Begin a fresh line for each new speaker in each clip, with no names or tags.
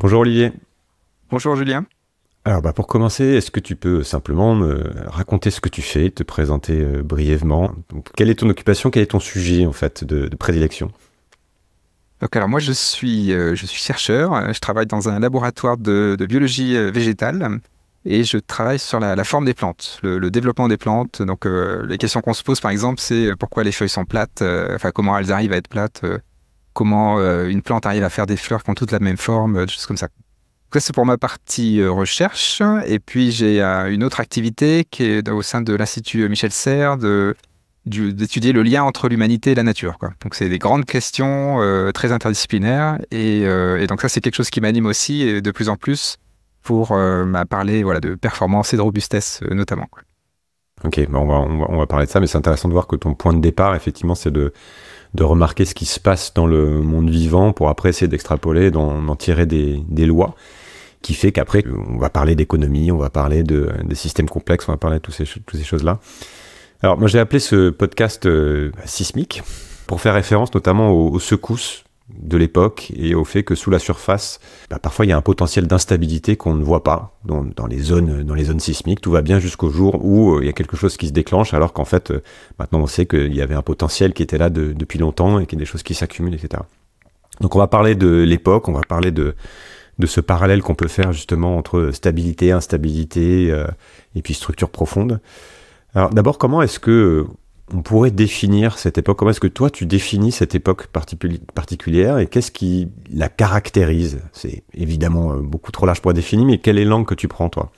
Bonjour Olivier. Bonjour Julien. Alors bah pour commencer, est-ce que tu peux simplement me raconter ce que tu fais, te présenter euh, brièvement Quelle est ton occupation Quel est ton sujet en fait de, prédilection
donc alors moi euh, je suis, chercheur, je travaille dans un laboratoire de, biologie euh, végétale et je travaille sur la, forme des plantes, le, développement des plantes. Donc les questions qu'on se pose par exemple c'est pourquoi les feuilles sont plates, enfin comment elles arrivent à être plates, comment euh, une plante arrive à faire des fleurs qui ont toutes la même forme, euh, des choses comme ça. Ça, c'est pour ma partie euh, recherche. Et puis, j'ai une autre activité qui est au sein de l'Institut Michel Serres d'étudier le lien entre l'humanité et la nature. Quoi. Donc, c'est des grandes questions très interdisciplinaires. Et, donc, ça, c'est quelque chose qui m'anime aussi de plus en plus pour parler voilà, de performance et de robustesse, notamment.
Ok, on, on, va, parler de ça, mais c'est intéressant de voir que ton point de départ, effectivement, c'est de de remarquer ce qui se passe dans le monde vivant pour après essayer d'extrapoler, d'en tirer des, lois, qui fait qu'après, on va parler d'économie, on va parler de, des systèmes complexes, on va parler de toutes ces, choses-là. Alors, moi, j'ai appelé ce podcast euh, bah, sismique pour faire référence notamment aux secousses de l'époque et au fait que sous la surface, bah, parfois il y a un potentiel d'instabilité qu'on ne voit pas dans, les zones, dans les zones sismiques. Tout va bien jusqu'au jour où euh, il y a quelque chose qui se déclenche, alors qu'en fait, euh, maintenant on sait qu'il y avait un potentiel qui était là depuis longtemps et qu'il y a des choses qui s'accumulent, etc. Donc on va parler de l'époque, on va parler de, de ce parallèle qu'on peut faire justement entre stabilité, instabilité euh, et puis structure profonde. Alors d'abord, comment est-ce que on pourrait définir cette époque Comment est-ce que toi, tu définis cette époque particulière et qu'est-ce qui la caractérise C'est évidemment euh, beaucoup trop large pour définir, mais quel est l'angle que tu prends, toi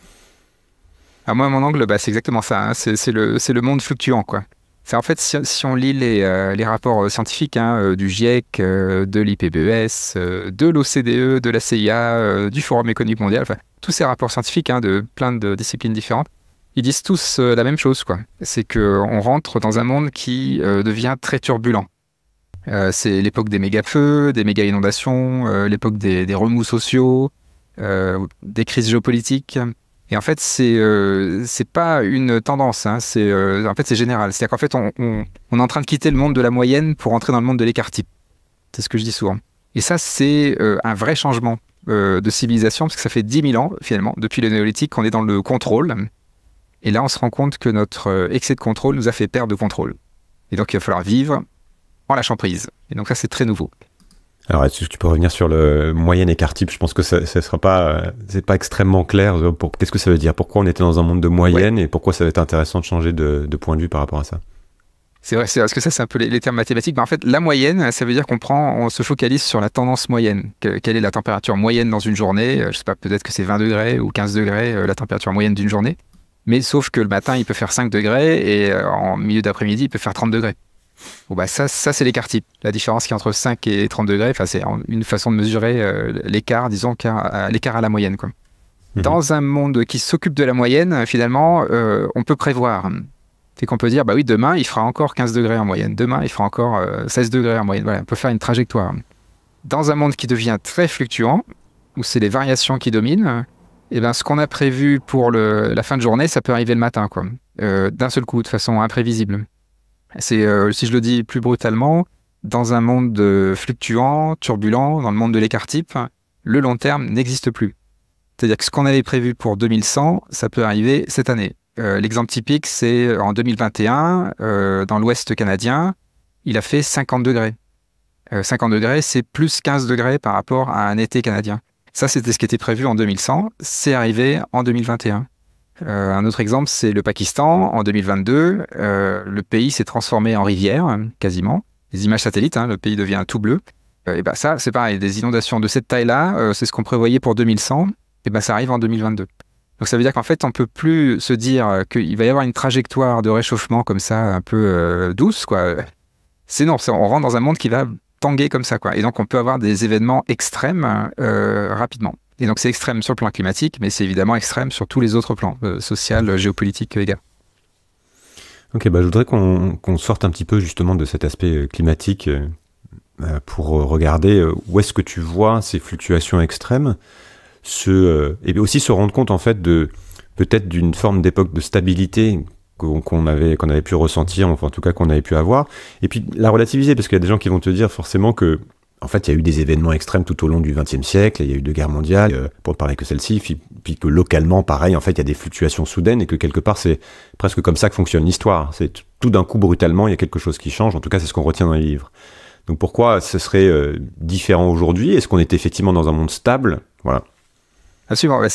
À ah, Moi, mon angle, bah, c'est exactement ça. Hein. C'est le, monde fluctuant, quoi. En fait, si, on lit les, euh, rapports euh, scientifiques hein, du GIEC, de l'IPBES, de l'OCDE, de la CIA, du Forum économique mondial, tous ces rapports scientifiques hein, de plein de disciplines différentes, ils disent tous euh, la même chose, quoi. C'est qu'on rentre dans un monde qui euh, devient très turbulent. Euh, c'est l'époque des méga feux, des méga inondations, l'époque des, remous sociaux, des crises géopolitiques. Et en fait, c'est c'est pas une tendance, hein, c'est en fait c'est général. C'est-à-dire qu'en fait, on, est en train de quitter le monde de la moyenne pour entrer dans le monde de l'écart type. C'est ce que je dis souvent. Et ça, c'est un vrai changement de civilisation parce que ça fait 10 000 ans finalement depuis le néolithique qu'on est dans le contrôle et là, on se rend compte que notre euh, excès de contrôle nous a fait perdre de contrôle. Et donc, il va falloir vivre en lâchant prise. Et donc, ça, c'est très nouveau.
Alors, est-ce que tu peux revenir sur le moyenne écart type Je pense que ce sera pas, euh, c'est pas extrêmement clair. Euh, qu'est-ce que ça veut dire Pourquoi on était dans un monde de moyenne et pourquoi ça va être intéressant de changer de, point de vue par rapport à ça
c'est vrai, parce que ça, c'est un peu les, termes mathématiques. Mais en fait, la moyenne, ça veut dire qu'on prend, on se focalise sur la tendance moyenne. quelle est la température moyenne dans une journée Je ne sais pas, peut-être que c'est 20 degrés ou 15 degrés, la température moyenne d'une journée. Mais sauf que le matin, il peut faire 5 degrés et euh, en milieu d'après-midi, il peut faire 30 degrés. bah ça, ça c'est l'écart type. La différence qui entre 5 et 30 degrés, c'est une façon de mesurer euh, l'écart, disons, l'écart à la moyenne. Quoi. Mhm. Dans un monde qui s'occupe de la moyenne, finalement, euh, on peut prévoir. C'est qu'on peut dire, bah oui, demain, il fera encore 15 degrés en moyenne. Demain, il fera encore 16 degrés en moyenne. on peut faire une trajectoire. Dans un monde qui devient très fluctuant, où c'est les variations qui dominent, eh ben, ce qu'on a prévu pour la fin de journée, ça peut arriver le matin, quoi. Euh, d'un seul coup, de façon imprévisible. C'est, euh, si je le dis plus brutalement, dans un monde fluctuant, turbulent, dans le monde de l'écart-type, le long terme n'existe plus. C'est-à-dire que ce qu'on avait prévu pour 2100, ça peut arriver cette année. Euh, l'exemple typique, c'est en 2021, dans l'Ouest canadien, il a fait 50 degrés. 50 degrés, c'est plus 15 degrés par rapport à un été canadien. Ça, c'était ce qui était prévu en 2100. C'est arrivé en 2021. Euh, un autre exemple, c'est le Pakistan. En 2022, euh, le pays s'est transformé en rivière, quasiment. Les images satellites, hein, le pays devient tout bleu. Euh, et ben ça, c'est pareil, des inondations de cette taille-là, c'est ce qu'on prévoyait pour 2100, et ben ça arrive en 2022. Donc ça veut dire qu'en fait, on peut plus se dire qu'il va y avoir une trajectoire de réchauffement comme ça, un peu douce, quoi. C'est non, on rentre dans un monde qui va tanguer comme ça. Quoi. Et donc, on peut avoir des événements extrêmes euh, rapidement. Et donc, c'est extrême sur le plan climatique, mais c'est évidemment extrême sur tous les autres plans, euh, social, euh, géopolitique également.
Ok, bah, je voudrais qu'on sorte un petit peu justement de cet aspect climatique pour regarder où est-ce que tu vois ces fluctuations extrêmes, ce, et aussi se rendre compte en fait de peut-être d'une forme d'époque de stabilité qu'on avait, qu'on avait pu ressentir, enfin en tout cas qu'on avait pu avoir. Et puis la relativiser, parce qu'il y a des gens qui vont te dire forcément que en fait, il y a eu des événements extrêmes tout au long du XXe siècle. Il y a eu deux guerres mondiales, euh, pour ne parler que celle-ci, puis, que localement, pareil, en fait, il y a des fluctuations soudaines et que quelque part, c'est presque comme ça que fonctionne l'histoire. C'est tout d'un coup, brutalement, il y a quelque chose qui change. En tout cas, c'est ce qu'on retient dans les livres. Donc pourquoi ce serait euh, différent aujourd'hui Est-ce qu'on est effectivement dans un monde stable
Voilà. Absolument, bah,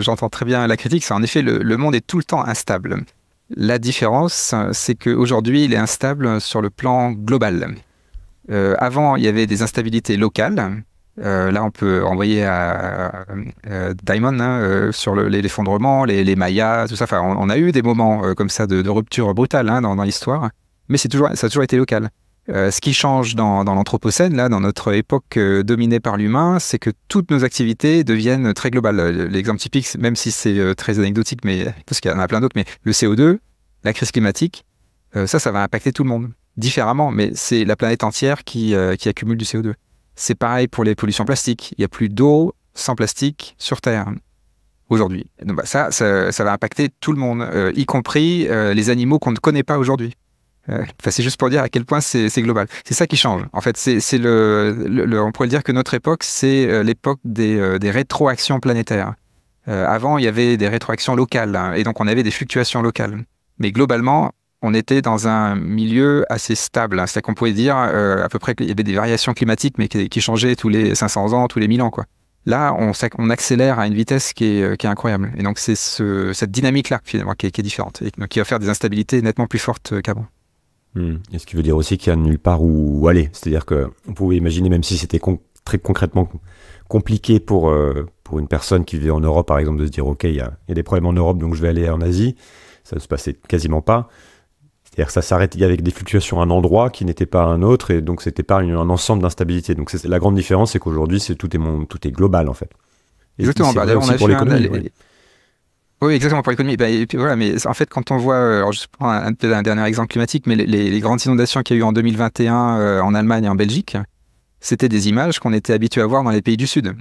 j'entends très bien la critique. C'est en effet le, monde est tout le temps instable. La différence, c'est qu'aujourd'hui, il est instable sur le plan global. Euh, avant, il y avait des instabilités locales. Euh, là, on peut envoyer à, Diamond hein, euh, sur l'effondrement, les, Mayas, tout ça. Enfin, on, a eu des moments comme ça de, rupture brutale hein, dans, l'histoire, mais toujours, ça a toujours été local. Euh, ce qui change dans, l'Anthropocène, là, dans notre époque euh, dominée par l'humain, c'est que toutes nos activités deviennent très globales. Euh, l'exemple typique, même si c'est très anecdotique, mais parce qu'il y en a plein d'autres, mais le CO2, la crise climatique, ça, ça va impacter tout le monde différemment, mais c'est la planète entière qui, accumule du CO2. C'est pareil pour les pollutions plastiques. Il n'y a plus d'eau sans plastique sur Terre aujourd'hui. Donc bah, ça, ça, va impacter tout le monde, y compris les animaux qu'on ne connaît pas aujourd'hui c'est juste pour dire à quel point c'est global. C'est ça qui change. En fait, c'est le, on pourrait dire que notre époque, c'est euh, l'époque euh, des, rétroactions planétaires. Euh, avant, il y avait des rétroactions locales, hein, et donc on avait des fluctuations locales. Mais globalement, on était dans un milieu assez stable. Hein. C'est-à-dire qu'on pouvait dire à peu près qu'il y avait des variations climatiques, mais qui, qui, changeaient tous les 500 ans, tous les 1000 ans. Quoi. Là, on, accélère à une vitesse qui est, incroyable. Et donc, c'est cette dynamique-là, finalement, qui est, différente, et qui va faire des instabilités nettement plus fortes qu'avant.
Hmm. Et ce qui veut dire aussi qu'il n'y a nulle part où aller. C'est-à-dire que vous pouvez imaginer, même si c'était très concrètement compliqué pour, euh, pour une personne qui vivait en Europe, par exemple, de se dire OK, il y, a des problèmes en Europe, donc je vais aller en Asie. Ça ne se passait quasiment pas. C'est-à-dire que ça s'arrêtait avec des fluctuations à un endroit qui n'était pas à un autre, et donc c'était pas un ensemble d'instabilité. Donc la grande différence, c'est qu'aujourd'hui, c'est tout est tout est global en fait. Et c'est bah, pour l'économie.
Oui, exactement, pour l'économie. Bah, voilà, mais en fait, quand on voit, euh, alors je prends un, dernier exemple climatique, mais les, grandes inondations qu'il y a eu en 2021 euh, en Allemagne et en Belgique, c'était des images qu'on était habitué à voir dans les pays du Sud.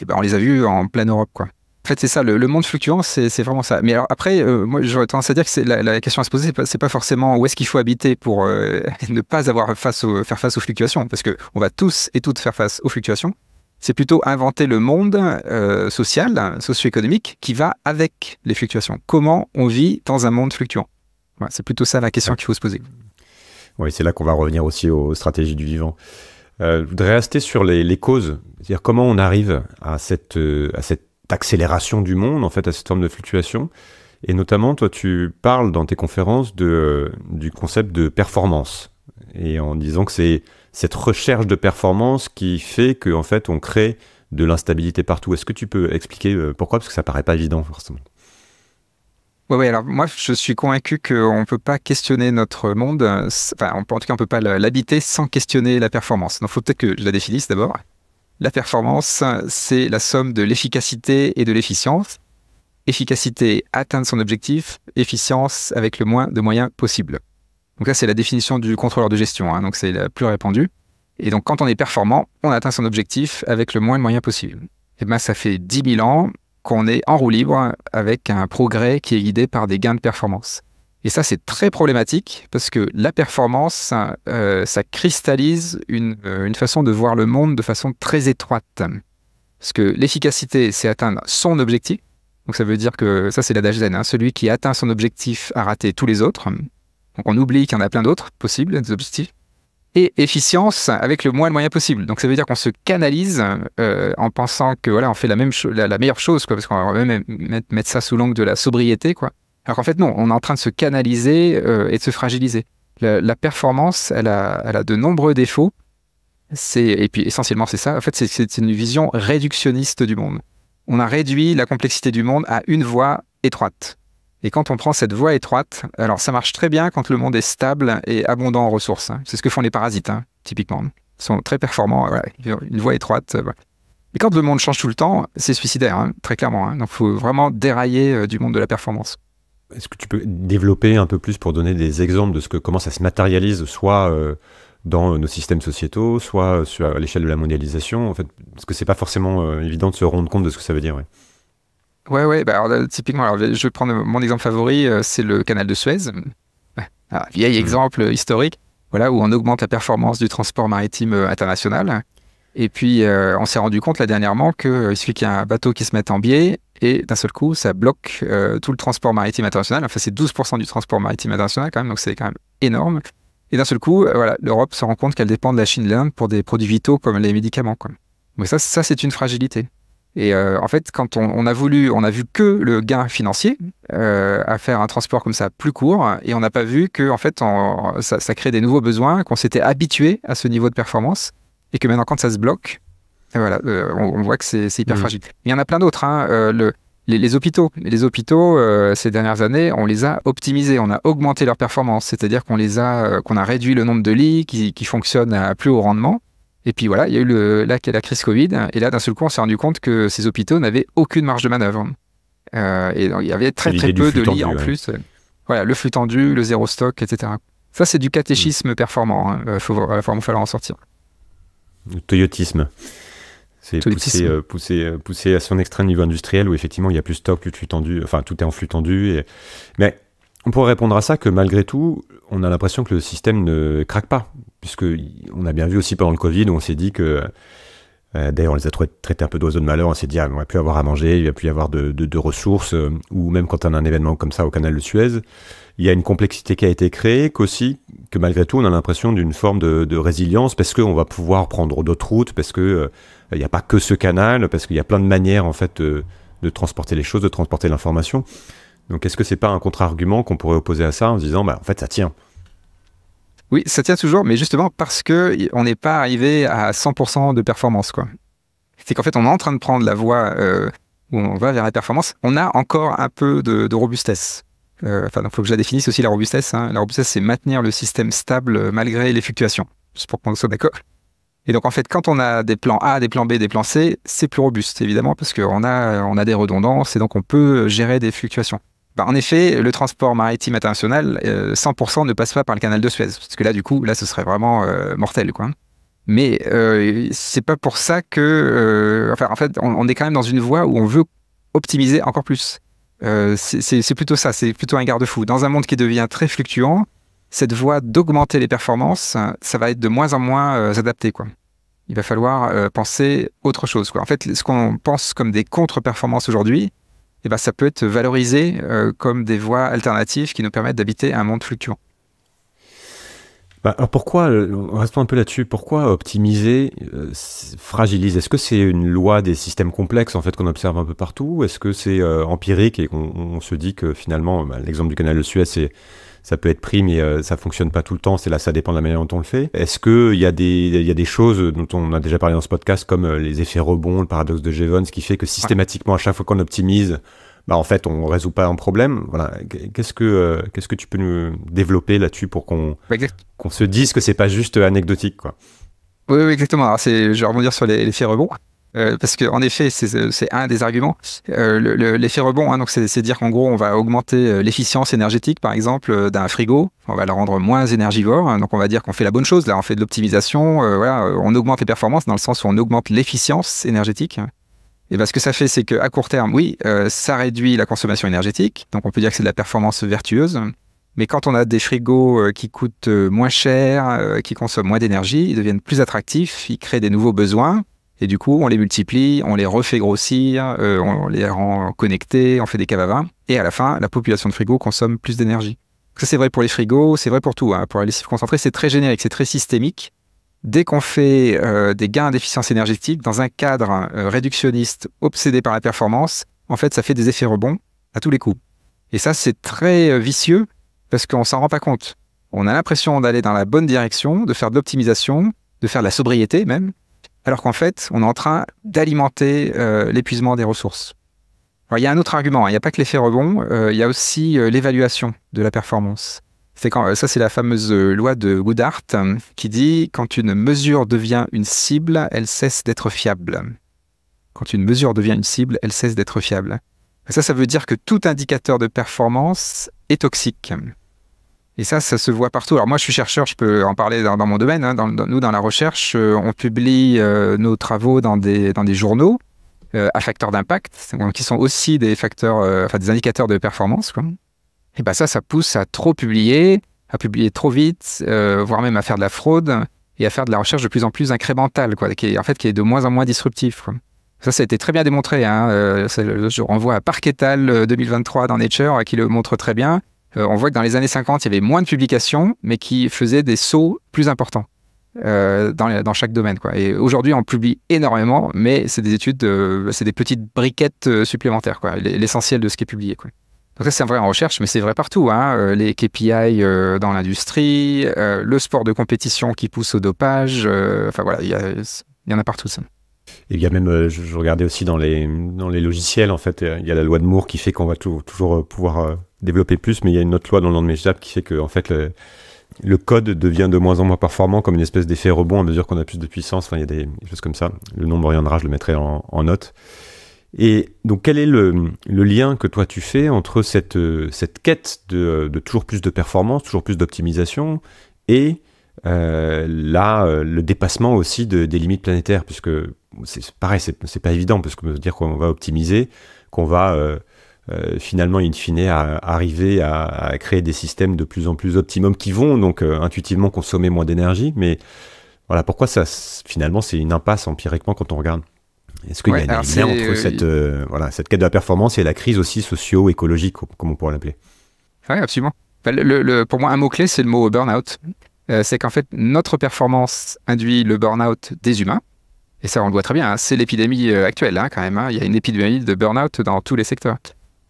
Et ben, on les a vues en pleine Europe, quoi. En fait, c'est ça, le, monde fluctuant, c'est vraiment ça. Mais après, euh, moi, j'aurais tendance à dire que la, question à se poser, c'est pas, pas forcément où est-ce qu'il faut habiter pour ne pas avoir face au, faire face aux fluctuations, parce qu'on va tous et toutes faire face aux fluctuations. C'est plutôt inventer le monde euh, social, socio-économique, qui va avec les fluctuations. Comment on vit dans un monde fluctuant C'est plutôt ça la question qu'il faut se poser.
Oui, c'est là qu'on va revenir aussi aux stratégies du vivant. Euh, je voudrais rester sur les, causes, c'est-à-dire comment on arrive à cette, euh, à cette accélération du monde, en fait, à cette forme de fluctuation. Et notamment, toi, tu parles dans tes conférences de, du concept de performance, et en disant que c'est cette recherche de performance qui fait que en fait on crée de l'instabilité partout. Est-ce que tu peux expliquer euh, pourquoi Parce que ça paraît pas évident forcément.
Oui, ouais, alors moi, je suis convaincu qu'on ne peut pas questionner notre monde, enfin, en tout cas, on ne peut pas l'habiter sans questionner la performance. Donc, il faut peut-être que je la définisse d'abord. La performance, c'est la somme de l'efficacité et de l'efficience. Efficacité, atteindre son objectif, efficience avec le moins de moyens possible. Donc ça, c'est la définition du contrôleur de gestion, hein. donc c'est la plus répandue. Et donc quand on est performant, on atteint son objectif avec le moins de moyens possible. Et bien ça fait 10 000 ans qu'on est en roue libre avec un progrès qui est guidé par des gains de performance. Et ça, c'est très problématique parce que la performance, ça, euh, cristallise euh, une, façon de voir le monde de façon très étroite. Parce que l'efficacité, c'est atteindre son objectif. Donc ça veut dire que ça, c'est la zen. Hein, celui qui atteint son objectif a raté tous les autres. Donc on oublie qu'il y en a plein d'autres possibles, des objectifs. Et efficience avec le moins de moyens possible. Donc ça veut dire qu'on se canalise euh, en pensant que voilà, on fait la, même la, meilleure chose, quoi, parce qu'on va même mettre, ça sous l'angle de la sobriété. Quoi. Alors qu'en fait, non, on est en train de se canaliser euh, et de se fragiliser. La, performance, elle a, elle a de nombreux défauts. Et puis essentiellement, c'est ça. En fait, c'est une vision réductionniste du monde. On a réduit la complexité du monde à une voie étroite. Et quand on prend cette voie étroite, alors ça marche très bien quand le monde est stable et abondant en ressources. Hein. C'est ce que font les parasites, hein, typiquement. Ils sont très performants, une voie étroite. Mais euh, quand le monde change tout le temps, c'est suicidaire, hein, très clairement. Donc il faut vraiment dérailler euh, du monde de la performance. Est-ce que tu peux
développer un peu plus pour donner des exemples de ce que, comment ça se matérialise, soit euh, dans nos systèmes sociétaux, soit sur, à l'échelle de la mondialisation en fait, Parce que c'est pas forcément évident de se rendre compte de ce que ça veut dire.
Ouais, ouais, bah alors, typiquement, alors, je vais prendre mon exemple favori, euh, c'est le canal de Suez. vieil mhm. exemple historique, voilà, où on augmente la performance du transport maritime euh, international. Et puis, euh, on s'est rendu compte là dernièrement qu'il suffit qu'il y ait un bateau qui se mette en biais et d'un seul coup, ça bloque tout le transport maritime international. Enfin, c'est 12% du transport maritime international quand même, donc c'est quand même énorme. Et d'un seul coup, voilà, l'Europe se rend compte qu'elle dépend de la Chine et l'Inde pour des produits vitaux comme les médicaments. Quoi. Mais ça, ça c'est une fragilité. Et euh, en fait, quand on, a voulu, on a vu que le gain financier mm. euh, à faire un transport comme ça plus court, et on n'a pas vu que en fait, ça, ça, crée des nouveaux besoins, qu'on s'était habitué à ce niveau de performance, et que maintenant, quand ça se bloque, voilà, euh, on, voit que c'est hyper mm. fragile. Il y en a plein d'autres. Hein, le, les, hôpitaux, les hôpitaux ces dernières années, on les a optimisés, on a augmenté leur performance, c'est-à-dire qu'on les a, qu'on a réduit le nombre de lits qui, qui fonctionnent à plus haut rendement et puis voilà, il y a eu le, la crise Covid, et là, d'un seul coup, on s'est rendu compte que ces hôpitaux n'avaient aucune marge de manœuvre. Euh, et il y avait très très peu de lits en plus. Voilà, le flux tendu, le zéro stock, etc. Ça, c'est du catéchisme mm. performant. Il hein. euh, va falloir en sortir.
Le toyotisme. C'est poussé, euh, poussé, à son extrême niveau industriel où effectivement il n'y a plus stock, plus de flux tendu, enfin tout est en flux tendu. Mais on pourrait répondre à ça que malgré tout, on a l'impression que le système ne craque pas puisque on a bien vu aussi pendant le Covid, où on s'est dit que euh, D'ailleurs, on les a traités un peu d'oiseaux de malheur. On s'est dit, on ah, va plus avoir à manger, il a plus y avoir de, ressources. Euh, ou même quand on a un événement comme ça au canal de Suez, il y a une complexité qui a été créée, qu'aussi, que malgré tout, on a l'impression d'une forme de, résilience parce qu'on va pouvoir prendre d'autres routes, parce qu'il euh, n'y a pas que ce canal, parce qu'il y a plein de manières, en fait, de, transporter les choses, de transporter l'information. Donc, est-ce que c'est pas un contre-argument qu'on pourrait opposer à ça en se disant, bah, en fait, ça tient
oui, ça tient toujours, mais justement parce que on n'est pas arrivé à 100% de performance, quoi. C'est qu'en fait, on est en train de prendre la voie euh, où on va vers la performance. On a encore un peu de, robustesse. Euh, il faut que je la définisse aussi la robustesse. Hein. La robustesse, c'est maintenir le système stable euh, malgré les fluctuations. C'est pour qu'on soit d'accord. Et donc, en fait, quand on a des plans A, des plans B, des plans C, c'est plus robuste, évidemment, parce qu'on a, on a des redondances et donc on peut gérer des fluctuations. Bah, en effet, le transport maritime international, 100% euh, ne passe pas par le canal de Suez, parce que là, du coup, là, ce serait vraiment euh, mortel, quoi. Mais euh, c'est pas pour ça que, euh, enfin, en fait, on, est quand même dans une voie où on veut optimiser encore plus. c'est plutôt ça, c'est plutôt un garde-fou. Dans un monde qui devient très fluctuant, cette voie d'augmenter les performances, ça va être de moins en moins adapté, quoi. Il va falloir penser autre chose, quoi. En fait, ce qu'on pense comme des contre-performances aujourd'hui, eh ben, ça peut être valorisé euh, comme des voies alternatives qui nous permettent d'habiter un monde fluctuant.
Bah, alors pourquoi, euh, reste un peu là-dessus, pourquoi optimiser euh, fragiliser fragilise Est-ce que c'est une loi des systèmes complexes en fait qu'on observe un peu partout Est-ce que c'est empirique et qu'on se dit que finalement, bah, l'exemple du canal de Suez, c'est ça peut être pris, mais ça euh, ça fonctionne pas tout le temps. C'est là, ça dépend de la manière dont on le fait. Est-ce que il y a des, il y a des choses dont on a déjà parlé dans ce podcast, comme euh, les effets rebonds, le paradoxe de ce qui fait que systématiquement, à chaque fois qu'on optimise, bah en fait on résout pas un problème. Voilà, qu'est-ce que euh, qu'est-ce que tu peux nous développer là-dessus pour qu'on bah, qu'on se dise que c'est pas juste anecdotique quoi.
Oui, exactement. je vais rebondir sur les, effets rebonds. Euh, parce qu'en effet, euh, c'est un des arguments, euh, l'effet rebond. Hein, c'est dire qu'en gros, on va augmenter l'efficience énergétique, par exemple, d'un frigo. On va le rendre moins énergivore. Hein, donc, on va dire qu'on fait la bonne chose. Là, on fait de l'optimisation. on augmente les performances dans le sens où on augmente l'efficience énergétique. Et ce que ça fait, c'est qu'à court terme, oui, ça réduit la consommation énergétique. Donc, on peut dire que c'est de la performance vertueuse. Mais quand on a des frigos qui coûtent moins cher, qui consomment moins d'énergie, ils deviennent plus attractifs, ils créent des nouveaux besoins. Et du coup, on les multiplie, on les refait grossir, euh, on les rend connectés, on fait des caves Et à la fin, la population de frigos consomme plus d'énergie. Ça, c'est vrai pour les frigos, c'est vrai pour tout. Hein. Pour les se concentrer c'est très générique, c'est très systémique. Dès qu'on fait euh, des gains d'efficience énergétique dans un cadre euh, réductionniste obsédé par la performance, en fait, ça fait des effets rebonds à tous les coups. Et ça, c'est très vicieux parce qu'on s'en rend pas compte. On a l'impression d'aller dans la bonne direction, de faire de l'optimisation, de faire de la sobriété même, alors qu'en fait, on est en train d'alimenter euh, l'épuisement des ressources. il y a un autre argument, hein. il n'y a pas que l'effet rebond, euh, il y a aussi euh, l'évaluation de la performance. C'est ça, c'est la fameuse loi de Goodhart hein, qui dit quand une mesure devient une cible, elle cesse d'être fiable. Quand une mesure devient une cible, elle cesse d'être fiable. Ça, ça veut dire que tout indicateur de performance est toxique. Et ça, ça se voit partout. Alors moi, je suis chercheur, je peux en parler dans, mon domaine. Hein. nous, dans la recherche, euh, on publie euh, nos travaux dans des, dans des journaux euh, à facteurs d'impact, qui sont aussi des facteurs, des indicateurs de performance. Et ben ça, ça pousse à trop publier, à publier trop vite, voire même à faire de la fraude et à faire de la recherche de plus en plus incrémentale, quoi, qui est, en fait qui est de moins en moins disruptif. Ça, ça a été très bien démontré. Hein, je renvoie à Parquetal 2023 dans Nature hein, qui le montre très bien. Euh, on voit que dans les années 50, il y avait moins de publications, mais qui faisaient des sauts plus importants. Euh, dans, chaque domaine. Et aujourd'hui, on publie énormément, mais c'est des études, c'est des petites briquettes euh, supplémentaires, quoi, l'essentiel de ce qui est publié. Quoi. Donc ça, c'est vrai en recherche, mais c'est vrai partout. Hein. les KPI dans l'industrie, le sport de compétition qui pousse au dopage, enfin voilà, il y,
y, en a partout ça. Et il y a même, euh, je, regardais aussi dans les, dans les logiciels, en fait, euh, il y a la loi de Moore qui fait qu'on va toujours euh, pouvoir développer plus, mais il y a une autre loi dans le de mes qui fait que, en fait, le, code devient de moins en moins performant comme une espèce d'effet rebond à mesure qu'on a plus de puissance. Enfin, il y a des, choses comme ça. Le nombre reviendra, je le mettrai en, en note. Et donc, quel est le, le, lien que toi tu fais entre cette, cette quête de, de toujours plus de performance, toujours plus d'optimisation et euh, là, euh, le dépassement aussi des limites planétaires, puisque c'est pareil, c'est pas évident, parce que dire qu'on va optimiser, qu'on va euh, finalement, in fine, arriver à, créer des systèmes de plus en plus optimum qui vont donc intuitivement consommer moins d'énergie, mais voilà pourquoi ça, finalement, c'est une impasse empiriquement quand on regarde. Est-ce qu'il y a une lien entre cette, voilà, cette quête de la performance et la crise aussi socio-écologique, comme on pourrait l'appeler
Oui, absolument. pour moi, un mot-clé, c'est le mot burn-out. Euh, c'est qu'en fait, notre performance induit le burn-out des humains. Et ça, on le voit très bien, hein. c'est l'épidémie euh, actuelle hein, quand même. Hein. Il y a une épidémie de burn-out dans tous les secteurs.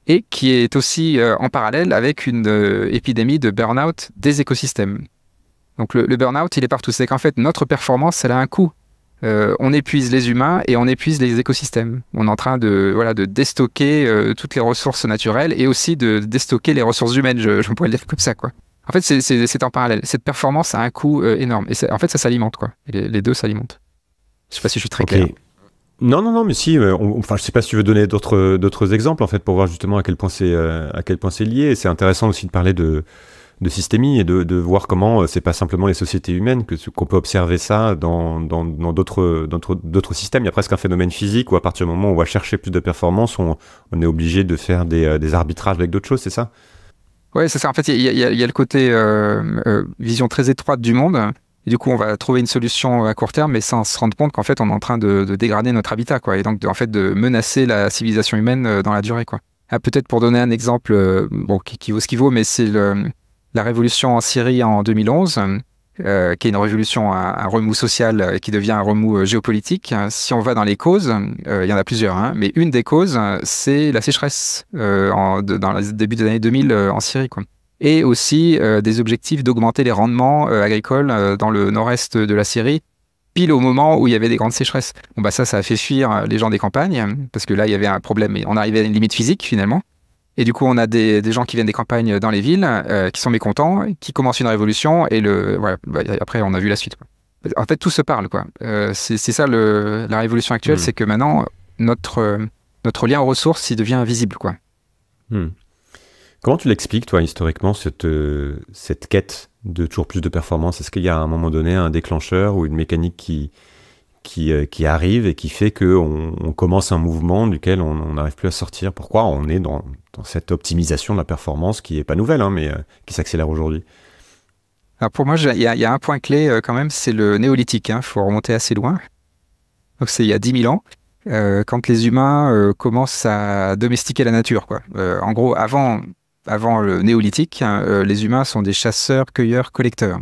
Et qui est aussi euh, en parallèle avec une épidémie de burn-out des écosystèmes. Donc le, burn-out, il est partout. C'est qu'en fait, notre performance, elle a un coût. on épuise les humains et on épuise les écosystèmes. On est en train de, voilà, de déstocker toutes les ressources naturelles et aussi de déstocker les ressources humaines, je, je pourrais le dire comme ça. quoi. En fait, c'est en parallèle. Cette performance a un coût euh, énorme. Et en fait, ça s'alimente, quoi. Les, deux s'alimentent. Je sais pas si je suis très clair.
Non, non, non, mais si. Euh, enfin, je sais pas si tu veux donner d'autres d'autres exemples en fait pour voir justement à quel point c'est euh, à quel point c'est lié. C'est intéressant aussi de parler de de systémie et de, de voir comment c'est pas simplement les sociétés humaines que qu'on peut observer ça dans dans d'autres d'autres systèmes. Il y a presque un phénomène physique où à partir du moment où on va chercher plus de performance, on, on est obligé de faire des, des arbitrages avec d'autres choses. C'est ça.
Oui, c'est ça. En fait, il y, a le côté euh, euh, vision très étroite du monde. Et du coup, on va trouver une solution à court terme, mais sans se rendre compte qu'en fait, on est en train de, dégrader notre habitat, quoi. Et donc, de, en fait, de menacer la civilisation humaine euh, dans la durée, quoi. Ah, peut-être pour donner un exemple, bon, qui, qui vaut ce qui vaut, mais c'est la révolution en Syrie en 2011. Euh, qui est une révolution, un, remous social euh, qui devient un remous euh, géopolitique. Si on va dans les causes, il y en a plusieurs, hein, mais une des causes, c'est la sécheresse dans le début des années 2000 en Syrie. Et aussi des objectifs d'augmenter les rendements agricoles dans le nord-est de la Syrie, pile au moment où il y avait des grandes sécheresses. Bon, bah ça, ça a fait fuir les gens des campagnes, parce que là, il y avait un problème, on arrivait à une limite physique finalement. Et du coup, on a des, gens qui viennent des campagnes dans les villes, euh, qui sont mécontents, qui commencent une révolution, et le, bah, après, on a vu la suite. En fait, tout se parle. quoi. Euh, c'est ça le, la révolution actuelle, hmm. c'est que maintenant, notre, notre lien aux ressources, il devient invisible. Quoi.
Hmm. Comment tu l'expliques, toi, historiquement, cette, cette quête de toujours plus de performance Est-ce qu'il y a à un moment donné un déclencheur ou une mécanique qui, euh, qui, arrive et qui fait qu'on on commence un mouvement duquel on n'arrive plus à sortir. Pourquoi on est dans, cette optimisation de la performance qui n'est pas nouvelle, hein, mais euh,
qui s'accélère aujourd'hui Alors Pour moi, il y, a un point clé euh, quand même, c'est le néolithique. Il hein. faut remonter assez loin. Donc c'est il y a 10 000 ans. quand les humains commencent à domestiquer la nature. Quoi. en gros, avant, avant le néolithique, hein, les humains sont des chasseurs, cueilleurs, collecteurs.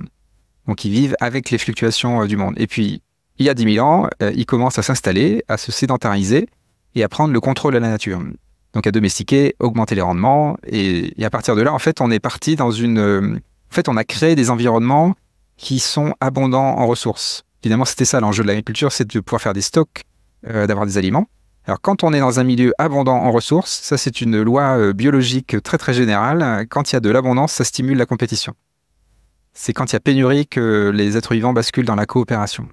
Donc ils vivent avec les fluctuations du monde. Et puis il y a 10 000 ans, euh, ils commencent à s'installer, à se sédentariser et à prendre le contrôle de la nature. Donc à domestiquer, augmenter les rendements. Et, à partir de là, en fait, on est parti dans une... Euh, en fait, on a créé des environnements qui sont abondants en ressources. Évidemment, c'était ça l'enjeu de l'agriculture, c'est de pouvoir faire des stocks, euh, d'avoir des aliments. Alors quand on est dans un milieu abondant en ressources, ça c'est une loi biologique très très générale, quand il y a de l'abondance, ça stimule la compétition. C'est quand il y a pénurie que les êtres vivants basculent dans la coopération.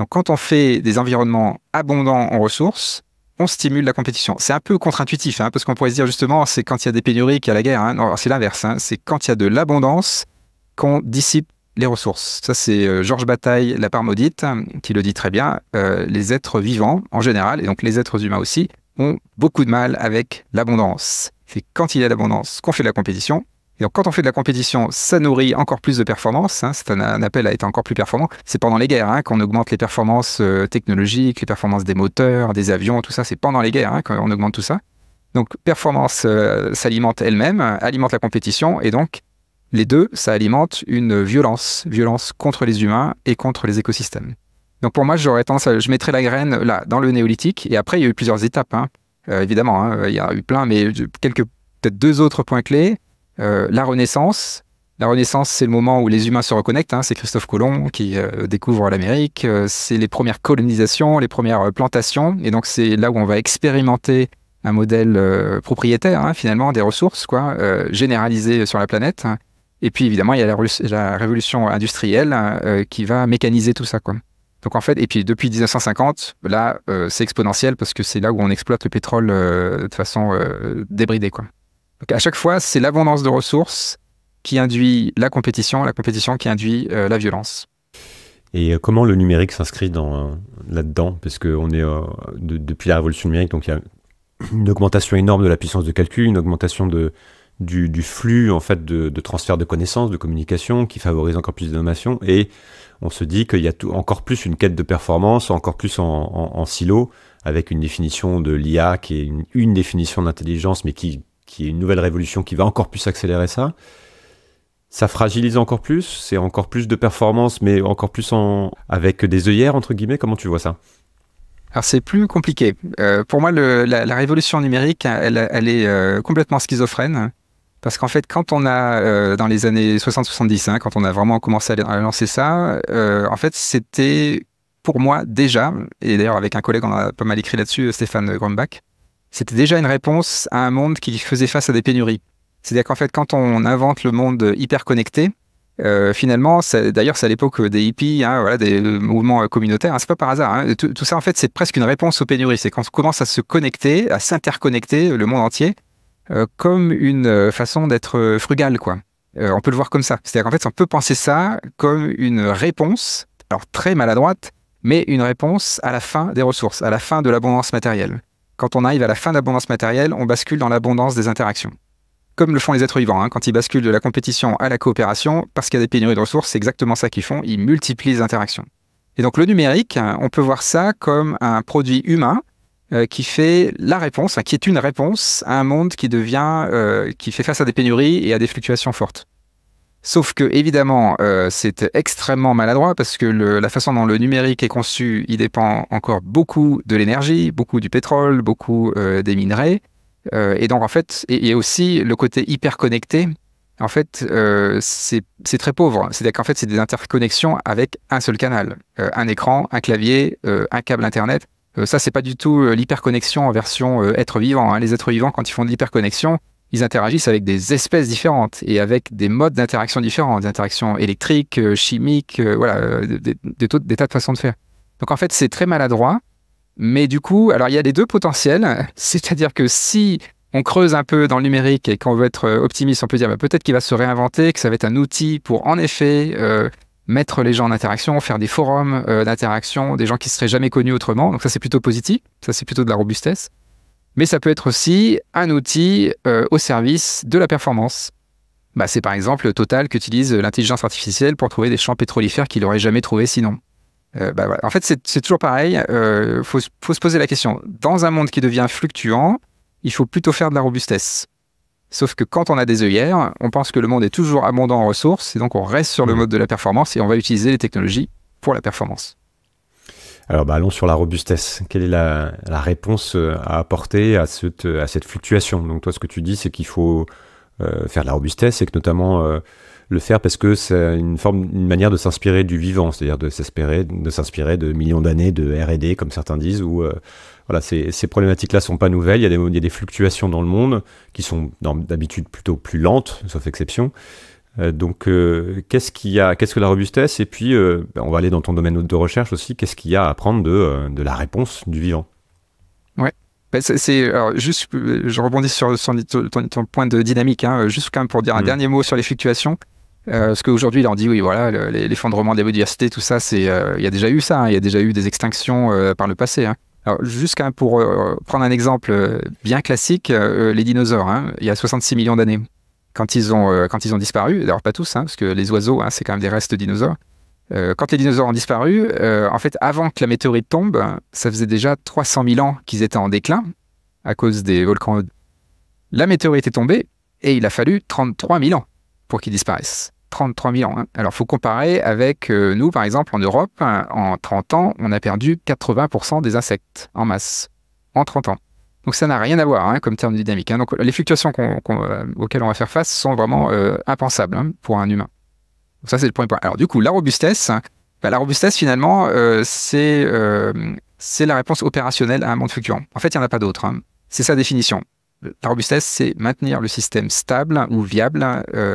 Donc quand on fait des environnements abondants en ressources, on stimule la compétition. C'est un peu contre-intuitif, hein, parce qu'on pourrait se dire justement, c'est quand il y a des pénuries qu'il y a la guerre. Hein. Non, c'est l'inverse. Hein. C'est quand il y a de l'abondance qu'on dissipe les ressources. Ça, c'est euh, Georges Bataille, la part maudite, qui le dit très bien. Euh, les êtres vivants, en général, et donc les êtres humains aussi, ont beaucoup de mal avec l'abondance. C'est quand il y a l'abondance qu'on fait de la compétition, et donc, quand on fait de la compétition, ça nourrit encore plus de performance. Hein. c'est un, appel à être encore plus performant. C'est pendant les guerres hein, qu'on augmente les performances euh, technologiques, les performances des moteurs, des avions, tout ça. C'est pendant les guerres hein, qu'on augmente tout ça. Donc, performance euh, s'alimente elle-même, alimente la compétition, et donc les deux, ça alimente une violence, violence contre les humains et contre les écosystèmes. Donc pour moi, j'aurais tendance je mettrais la graine là, dans le néolithique, et après, il y a eu plusieurs étapes, euh, évidemment, il y a eu plein, mais quelques, peut-être deux autres points clés. Euh, la Renaissance. La Renaissance, c'est le moment où les humains se reconnectent. Hein. C'est Christophe Colomb qui euh, découvre l'Amérique. Euh, c'est les premières colonisations, les premières plantations. Et donc, c'est là où on va expérimenter un modèle propriétaire, hein, finalement, des ressources, quoi, sur la planète. Et puis, évidemment, il y a la, révolution industrielle hein, qui va mécaniser tout ça, quoi. Donc en fait, et puis depuis 1950, là, c'est exponentiel parce que c'est là où on exploite le pétrole de façon débridée, quoi. Donc à chaque fois, c'est l'abondance de ressources qui induit la compétition, la compétition qui induit euh, la violence. Et euh, comment
le numérique s'inscrit euh, là-dedans Parce qu'on est depuis la révolution numérique, donc il y a une augmentation énorme de la puissance de calcul, une augmentation du, flux en fait de, transfert de connaissances, de communication, qui favorise encore plus d'innovation. Et on se dit qu'il y a encore plus une quête de performance, encore plus en, silo, avec une définition de l'IA qui est une définition d'intelligence, mais qui qui est une nouvelle révolution qui va encore plus accélérer ça. Ça fragilise encore plus, c'est encore plus de performance, mais encore plus en... avec
des œillères, entre guillemets. Comment tu vois ça alors c'est plus compliqué. Euh, pour moi, la, révolution numérique, hein, elle, est euh, complètement schizophrène. Parce qu'en fait, quand on a, euh, dans les années 60-70, hein, quand on a vraiment commencé à, lancer ça, en fait, c'était pour moi déjà, et d'ailleurs avec un collègue, on a pas mal écrit là-dessus, Stéphane Grumbach, c'était déjà une réponse à un monde qui faisait face à des pénuries. C'est-à-dire qu'en fait, quand on invente le monde hyper connecté, euh, finalement, d'ailleurs, c'est à l'époque des hippies, hein, voilà, des euh, mouvements communautaires. Hein, c'est pas par hasard. Hein, tout, ça, en fait, c'est presque une réponse aux pénuries. C'est quand on commence à se connecter, à s'interconnecter, le monde entier, euh, comme une façon d'être frugal, quoi. on peut le voir comme ça. C'est-à-dire qu'en fait, on peut penser ça comme une réponse, alors très maladroite, mais une réponse à la fin des ressources, à la fin de l'abondance matérielle. Quand on arrive à la fin d'abondance matérielle, on bascule dans l'abondance des interactions. Comme le font les êtres vivants, hein, quand ils basculent de la compétition à la coopération, parce qu'il y a des pénuries de ressources, c'est exactement ça qu'ils font, ils multiplient les interactions. Et donc le numérique, on peut voir ça comme un produit humain euh, qui fait la réponse, hein, qui est une réponse à un monde qui devient, euh, qui fait face à des pénuries et à des fluctuations fortes. Sauf que, évidemment, euh, c'est extrêmement maladroit parce que la façon dont le numérique est conçu, il dépend encore beaucoup de l'énergie, beaucoup du pétrole, beaucoup euh, des minerais. Euh, et donc, en fait, il y a aussi le côté hyper connecté. En fait, c'est très pauvre. C'est-à-dire qu'en fait, c'est des interconnexions avec un seul canal. un écran, un clavier, un câble Internet. ça, c'est pas du tout l'hyperconnexion en version être vivant. Hein. Les êtres vivants, quand ils font de l'hyperconnexion, ils interagissent avec des espèces différentes et avec des modes d'interaction différents, des interactions électriques, euh, chimiques, euh, voilà, euh, des, tas de façons de faire. Donc en fait, c'est très maladroit, mais du coup, alors il y a les deux potentiels, c'est-à-dire que si on creuse un peu dans le numérique et qu'on veut être optimiste, on peut dire bah, peut-être qu'il va se réinventer, que ça va être un outil pour en effet mettre les gens en interaction, faire des forums d'interaction, des gens qui ne seraient jamais connus autrement. Donc ça c'est plutôt positif, ça c'est plutôt de la robustesse mais ça peut être aussi un outil euh, au service de la performance. Bah, c'est par exemple Total qu'utilise euh, l'intelligence artificielle pour trouver des champs pétrolifères qu'il n'aurait jamais trouvé sinon. Euh, bah, en fait, c'est toujours pareil. Il faut, faut, se poser la question. Dans un monde qui devient fluctuant, il faut plutôt faire de la robustesse. Sauf que quand on a des œillères, on pense que le monde est toujours abondant en ressources, et donc on reste sur le mmh. mode de la performance et on va utiliser les technologies pour la performance.
Alors bah, allons sur la robustesse. Quelle est la, réponse euh, à apporter à cette, à cette fluctuation Donc toi, ce que tu dis, c'est qu'il faut euh, faire de la robustesse et que notamment euh, le faire parce que c'est une forme, une manière de s'inspirer du vivant, c'est-à-dire de s'inspirer, de s'inspirer de millions d'années de R&D, comme certains disent, où voilà, ces, ces problématiques-là sont pas nouvelles. Il y, a des, il y, a des, fluctuations dans le monde qui sont d'habitude plutôt plus lentes, sauf exception, euh, donc, euh, qu'est-ce qu'il y a, qu'est-ce que la robustesse Et puis, euh, ben, on va aller dans ton domaine de recherche aussi. Qu'est-ce qu'il y a à apprendre de, la réponse du vivant
Ouais. Ben, c'est, juste, je rebondis sur, ton, point de dynamique, hein. juste quand même pour dire un mm. dernier mot sur les fluctuations. Euh, parce qu'aujourd'hui, on dit, oui, voilà, l'effondrement des de la biodiversité, tout ça, il y a déjà eu ça, hein. il y a déjà eu des extinctions par le passé. Hein. juste quand même pour prendre un exemple bien classique, les dinosaures, il y a 66 millions d'années quand ils ont, euh, quand ils ont disparu, d'ailleurs pas tous, hein, parce que les oiseaux, hein, c'est quand même des restes de dinosaures, euh, quand les dinosaures ont disparu, euh, en fait, avant que la météorite tombe, ça faisait déjà 300 000 ans qu'ils étaient en déclin à cause des volcans. La météorite est tombée et il a fallu 33 000 ans pour qu'ils disparaissent. 33 000 ans. Hein. Alors, faut comparer avec nous, par exemple, en Europe, en 30 ans, on a perdu 80% des insectes en masse. En 30 ans. Donc ça n'a rien à voir hein, comme terme dynamique. Hein. Donc les fluctuations euh, auxquelles on va faire face sont vraiment euh, impensables hein, pour un humain. ça c'est le premier point. Alors du coup, la robustesse, bah, la robustesse finalement, euh, c'est c'est la réponse opérationnelle à un monde fluctuant. En fait, il n'y en a pas d'autre. C'est sa définition. La robustesse, c'est maintenir le système stable ou viable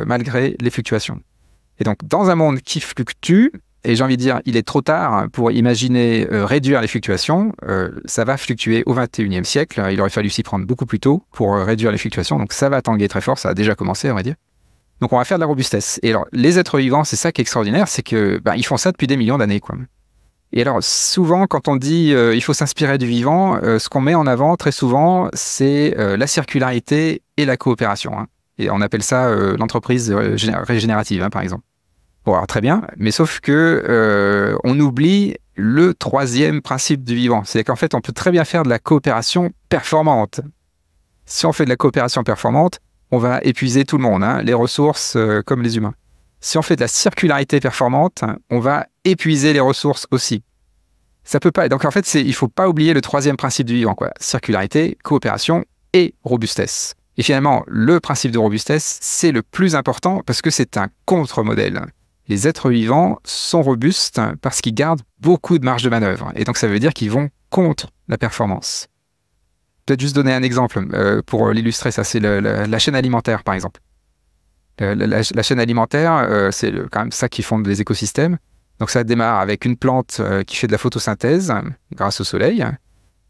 malgré les fluctuations. Et donc, dans un monde qui fluctue, et j'ai envie de dire, il est trop tard pour imaginer euh, réduire les fluctuations. Euh, ça va fluctuer au 21e siècle. Il aurait fallu s'y prendre beaucoup plus tôt pour euh, réduire les fluctuations. Donc ça va tanguer très fort. Ça a déjà commencé, on va dire. Donc on va faire de la robustesse. Et alors, les êtres vivants, c'est ça qui est extraordinaire, c'est qu'ils bah, font ça depuis des millions d'années, quoi. Et alors, souvent, quand on dit il faut s'inspirer du vivant, ce qu'on met en avant très souvent, c'est la circularité et la coopération. Hein. Et on appelle ça l'entreprise régénérative, hein, par exemple. Bon, très bien, mais sauf que euh, on oublie le troisième principe du vivant, c'est qu'en fait, on peut très bien faire de la coopération performante. Si on fait de la coopération performante, on va épuiser tout le monde, hein, les ressources euh, comme les humains. Si on fait de la circularité performante, on va épuiser les ressources aussi. Ça peut pas. Donc en fait, il faut pas oublier le troisième principe du vivant, quoi. Circularité, coopération et robustesse. Et finalement, le principe de robustesse, c'est le plus important parce que c'est un contre-modèle les êtres vivants sont robustes parce qu'ils gardent beaucoup de marge de manœuvre. Et donc ça veut dire qu'ils vont contre la performance. Peut-être juste donner un exemple euh, pour l'illustrer, ça c'est la chaîne alimentaire par exemple. Euh, la, chaîne alimentaire, euh, c'est quand même ça qui fonde les écosystèmes. Donc ça démarre avec une plante qui fait de la photosynthèse grâce au soleil.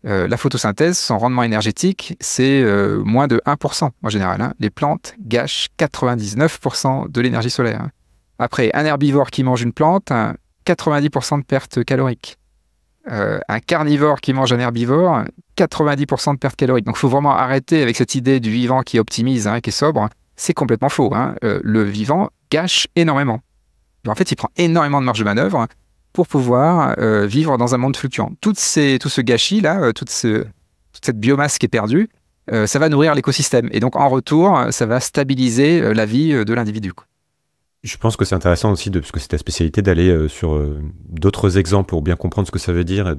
la photosynthèse, son rendement énergétique, c'est moins de 1% en général. Hein. Les plantes gâchent 99% de l'énergie solaire. Hein. Après, un herbivore qui mange une plante, 90% de perte calorique. Euh, un carnivore qui mange un herbivore, 90% de perte calorique. Donc il faut vraiment arrêter avec cette idée du vivant qui optimise, hein, qui est sobre. Hein. C'est complètement faux. Hein. Euh, le vivant gâche énormément. en fait, il prend énormément de marge de manœuvre pour pouvoir euh, vivre dans un monde fluctuant. Tout, ce gâchis-là, toute, toute, cette biomasse qui est perdue, ça va nourrir l'écosystème. Et donc en retour, ça va stabiliser la vie de l'individu.
Je pense que c'est intéressant aussi, de, parce c'est ta spécialité, d'aller euh, sur euh, d'autres exemples pour bien comprendre ce que ça veut dire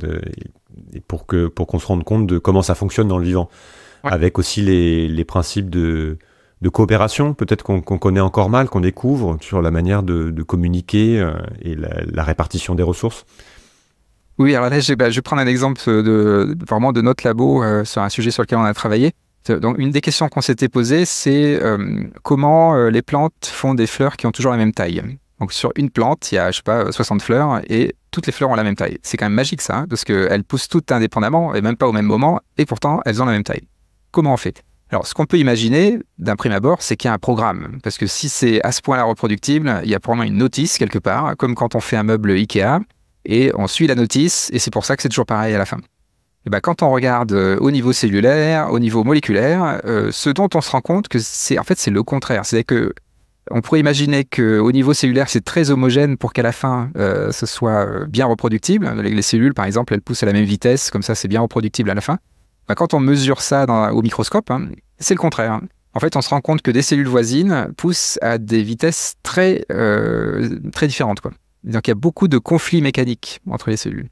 et, pour qu'on pour qu'on se rende compte de comment ça fonctionne dans le vivant. Avec aussi les, principes de, coopération, peut-être qu'on connaît encore mal, qu'on
découvre sur la manière de,
communiquer euh, et la, répartition des ressources.
Oui, alors là, bah, je, vais prendre un exemple de, vraiment de notre labo sur un sujet sur lequel on a travaillé. Donc, une des questions qu'on s'était posées, c'est euh, comment euh, les plantes font des fleurs qui ont toujours la même taille. Donc, sur une plante, il y a, je sais pas, 60 euh, fleurs et toutes les fleurs ont la même taille. C'est quand même magique, ça, hein, parce qu'elles poussent toutes indépendamment et même pas au même moment, et pourtant, elles ont la même taille. Comment on fait alors, ce qu'on peut imaginer d'un prime abord, c'est qu'il y a un programme. Parce que si c'est à ce point-là reproductible, il y a probablement une notice quelque part, comme quand on fait un meuble IKEA, et on suit la notice, et c'est pour ça que c'est toujours pareil à la fin. Eh ben, quand on regarde euh, au niveau cellulaire, au niveau moléculaire, euh, ce dont on se rend compte que c'est en fait c'est le contraire. C'est que on pourrait imaginer qu'au niveau cellulaire, c'est très homogène pour qu'à la fin, euh, ce soit bien reproductible. Les, cellules, par exemple, elles poussent à la même vitesse, comme ça, c'est bien reproductible à la fin. Ben, quand on mesure ça au microscope, hein, c'est le contraire. Hein. En fait, on se rend compte que des cellules voisines poussent à des vitesses très, très différentes. Donc, il y a beaucoup de conflits mécaniques entre les cellules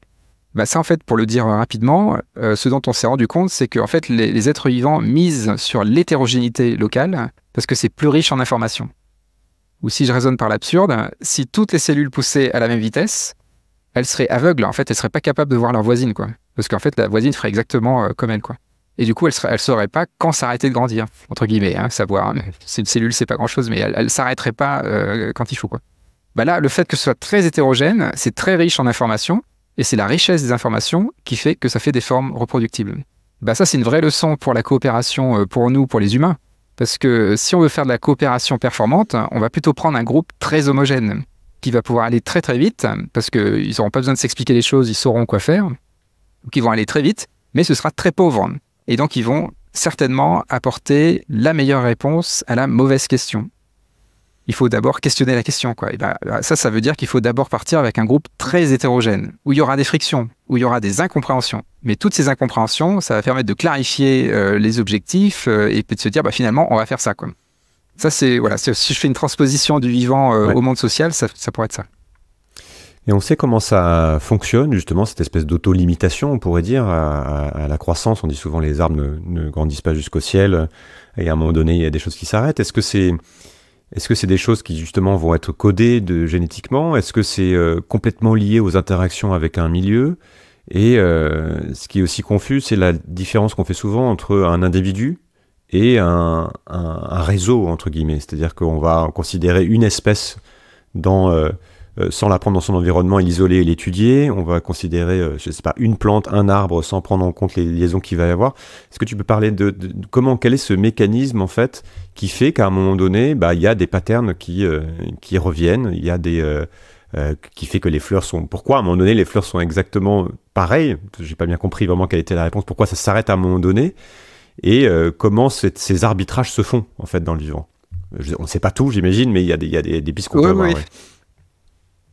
bah ça, en fait, pour le dire euh, rapidement, euh, ce dont on s'est rendu compte, c'est que fait, les, êtres vivants misent sur l'hétérogénéité locale parce que c'est plus riche en informations. Ou si je raisonne par l'absurde, si toutes les cellules poussaient à la même vitesse, elles seraient aveugles. En fait, elles seraient pas capables de voir leur voisine, quoi. Parce qu'en fait, la voisine ferait exactement euh, comme elle, quoi. Et du coup, elle ne saurait pas quand s'arrêter de grandir, entre guillemets, hein, savoir. Hein. c'est une cellule, c'est pas grand-chose, mais elle ne s'arrêterait pas quand il faut, quoi. Bah là, le fait que ce soit très hétérogène, c'est très riche en informations, et c'est la richesse des informations qui fait que ça fait des formes reproductibles. Bah ça, c'est une vraie leçon pour la coopération euh, pour nous, pour les humains. Parce que euh, si on veut faire de la coopération performante, on va plutôt prendre un groupe très homogène, qui va pouvoir aller très très vite, parce qu'ils n'auront pas besoin de s'expliquer les choses, ils sauront quoi faire, qui vont aller très vite, mais ce sera très pauvre. Et donc ils vont certainement apporter la meilleure réponse à la mauvaise question il faut d'abord questionner la question. Quoi. Ben, ben, ça, ça veut dire qu'il faut d'abord partir avec un groupe très hétérogène, où il y aura des frictions, où il y aura des incompréhensions. Mais toutes ces incompréhensions, ça va permettre de clarifier euh, les objectifs euh, et de se dire, bah, finalement, on va faire ça. Quoi. Ça, c'est voilà. Si je fais une transposition du vivant euh, au monde social, ça, pourrait être ça.
Et on sait comment ça fonctionne, justement, cette espèce d'auto-limitation, on pourrait dire, à, la croissance. On dit souvent les arbres ne grandissent pas jusqu'au ciel, et à un moment donné, il y a des choses qui s'arrêtent. Est-ce que c'est est-ce que c'est des choses qui justement vont être codées de, génétiquement Est-ce que c'est euh, complètement lié aux interactions avec un milieu Et euh, ce qui est aussi confus, c'est la différence qu'on fait souvent entre un individu et un, réseau, entre guillemets. C'est-à-dire qu'on va considérer une espèce dans... Euh, euh, sans la prendre dans son environnement et l'isoler et l'étudier. On va considérer, euh, je sais pas, une plante, un arbre, sans prendre en compte les liaisons qu'il va y avoir. Est-ce que tu peux parler de, comment, quel est ce mécanisme en fait qui fait qu'à un moment donné, bah, il y a des patterns qui, euh, qui reviennent, il y a des qui fait que les fleurs sont. Pourquoi à un moment donné les fleurs sont exactement pareilles J'ai pas bien compris vraiment quelle était la réponse. Pourquoi ça s'arrête à un moment donné Et comment ces arbitrages se font en fait dans le vivant On ne sait pas tout, j'imagine, mais il y a des, il y
a des, pistes qu'on peut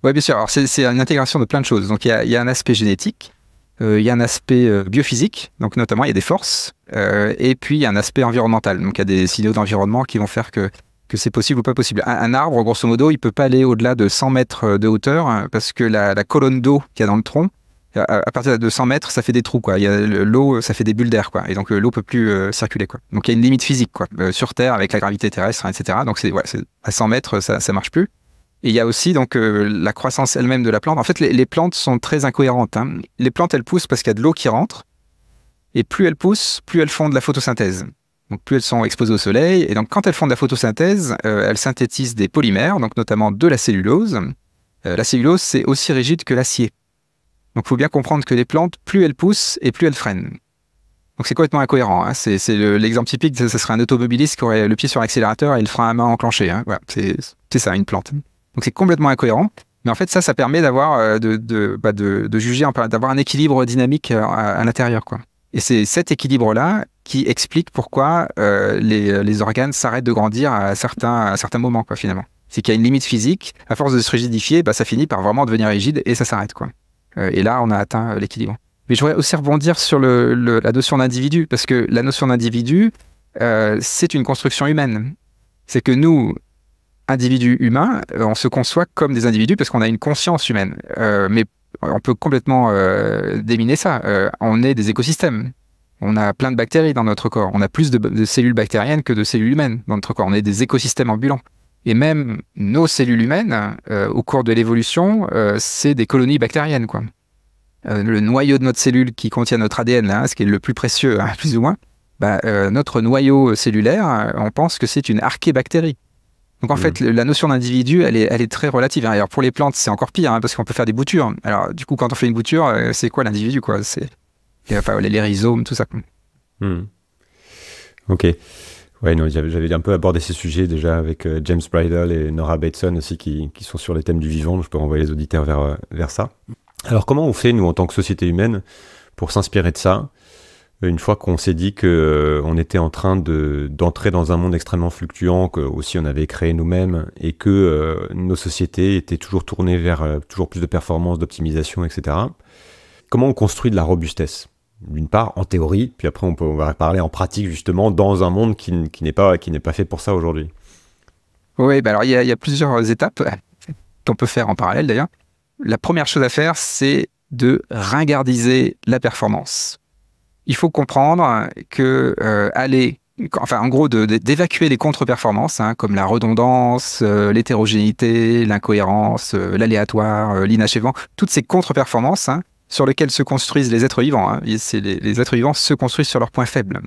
oui, bien sûr. Alors, c'est une intégration de plein de choses. Donc, il y a, un aspect génétique, il y a un aspect euh, euh, biophysique, donc notamment, il y a des forces, euh, et puis il y a un aspect environnemental. Donc, il y a des signaux d'environnement qui vont faire que, que c'est possible ou pas possible. Un, arbre, grosso modo, il peut pas aller au-delà de 100 mètres de hauteur hein, parce que la, colonne d'eau qu'il y a dans le tronc, à, partir de 100 mètres, ça fait des trous, quoi. L'eau, ça fait des bulles d'air, quoi. Et donc, l'eau peut plus circuler, quoi. Donc, il y a une limite physique, quoi. sur Terre, avec la gravité terrestre, hein, etc. Donc, c'est, à 100 mètres, ça, ça marche plus il y a aussi donc euh, la croissance elle-même de la plante. En fait, les, plantes sont très incohérentes. Hein. Les plantes, elles poussent parce qu'il y a de l'eau qui rentre. Et plus elles poussent, plus elles font de la photosynthèse. Donc plus elles sont exposées au soleil. Et donc quand elles font de la photosynthèse, euh, elles synthétisent des polymères, donc notamment de la cellulose. Euh, la cellulose, c'est aussi rigide que l'acier. Donc il faut bien comprendre que les plantes, plus elles poussent et plus elles freinent. Donc c'est complètement incohérent. Hein. C'est l'exemple typique, ce serait un automobiliste qui aurait le pied sur l'accélérateur et le frein à main enclenché. Hein. Voilà, c'est ça, une plante. Donc c'est complètement incohérent. Mais en fait, ça, ça permet d'avoir, euh, bah, de, de, juger, d'avoir un équilibre dynamique euh, à, l'intérieur. Quoi. Et c'est cet équilibre-là qui explique pourquoi euh, les, organes s'arrêtent de grandir à certains, moments, quoi, finalement. C'est qu'il y a une limite physique. À force de se rigidifier, bah, ça finit par vraiment devenir rigide et ça s'arrête. Quoi. et là, on a atteint l'équilibre. Mais je voudrais aussi rebondir sur la notion d'individu, parce que la notion d'individu, c'est une construction humaine. C'est que nous, individus humains, euh, on se conçoit comme des individus parce qu'on a une conscience humaine. Euh, mais on peut complètement euh, déminer ça. on est des écosystèmes. On a plein de bactéries dans notre corps. On a plus de, cellules bactériennes que de cellules humaines dans notre corps. On est des écosystèmes ambulants. Et même nos cellules humaines, au cours de l'évolution, c'est des colonies bactériennes. Quoi. le noyau de notre cellule qui contient notre ADN, là, hein, ce qui est le plus précieux, hein, plus ou moins, bah, notre noyau cellulaire, on pense que c'est une archébactérie. Donc en mm. fait, la notion d'individu, elle est, très relative. Hein. pour les plantes, c'est encore pire, hein, parce qu'on peut faire des boutures. Alors du coup, quand on fait une bouture, euh, c'est quoi l'individu quoi C'est euh, enfin, les, rhizomes, tout ça. Mm.
Ok. Ouais, non, j'avais un peu abordé ces sujets déjà avec euh, James Bridle et Nora Bateson aussi qui, sont sur les thèmes du vivant. Je peux renvoyer les auditeurs vers, vers ça. Alors comment on fait, nous, en tant que société humaine, pour s'inspirer de ça une fois qu'on s'est dit que euh, on était en train de d'entrer dans un monde extrêmement fluctuant que aussi on avait créé nous-mêmes et que euh, nos sociétés étaient toujours tournées vers euh, toujours plus de performance, d'optimisation, etc. Comment on construit de la robustesse D'une part en théorie, puis après on, va parler en pratique justement dans un monde qui, n'est pas pas fait pour ça aujourd'hui.
Oui, bah alors il y a plusieurs étapes qu'on peut faire en parallèle d'ailleurs. La première chose à faire, c'est de ringardiser la performance il faut comprendre que euh, aller enfin en gros d'évacuer les contre-performances hein, comme la redondance, euh, l'hétérogénéité, l'incohérence, euh, l'aléatoire, l'inachèvement, toutes ces contre-performances hein, sur lesquelles se construisent les êtres vivants. Hein, les, êtres vivants se construisent sur leurs points faibles.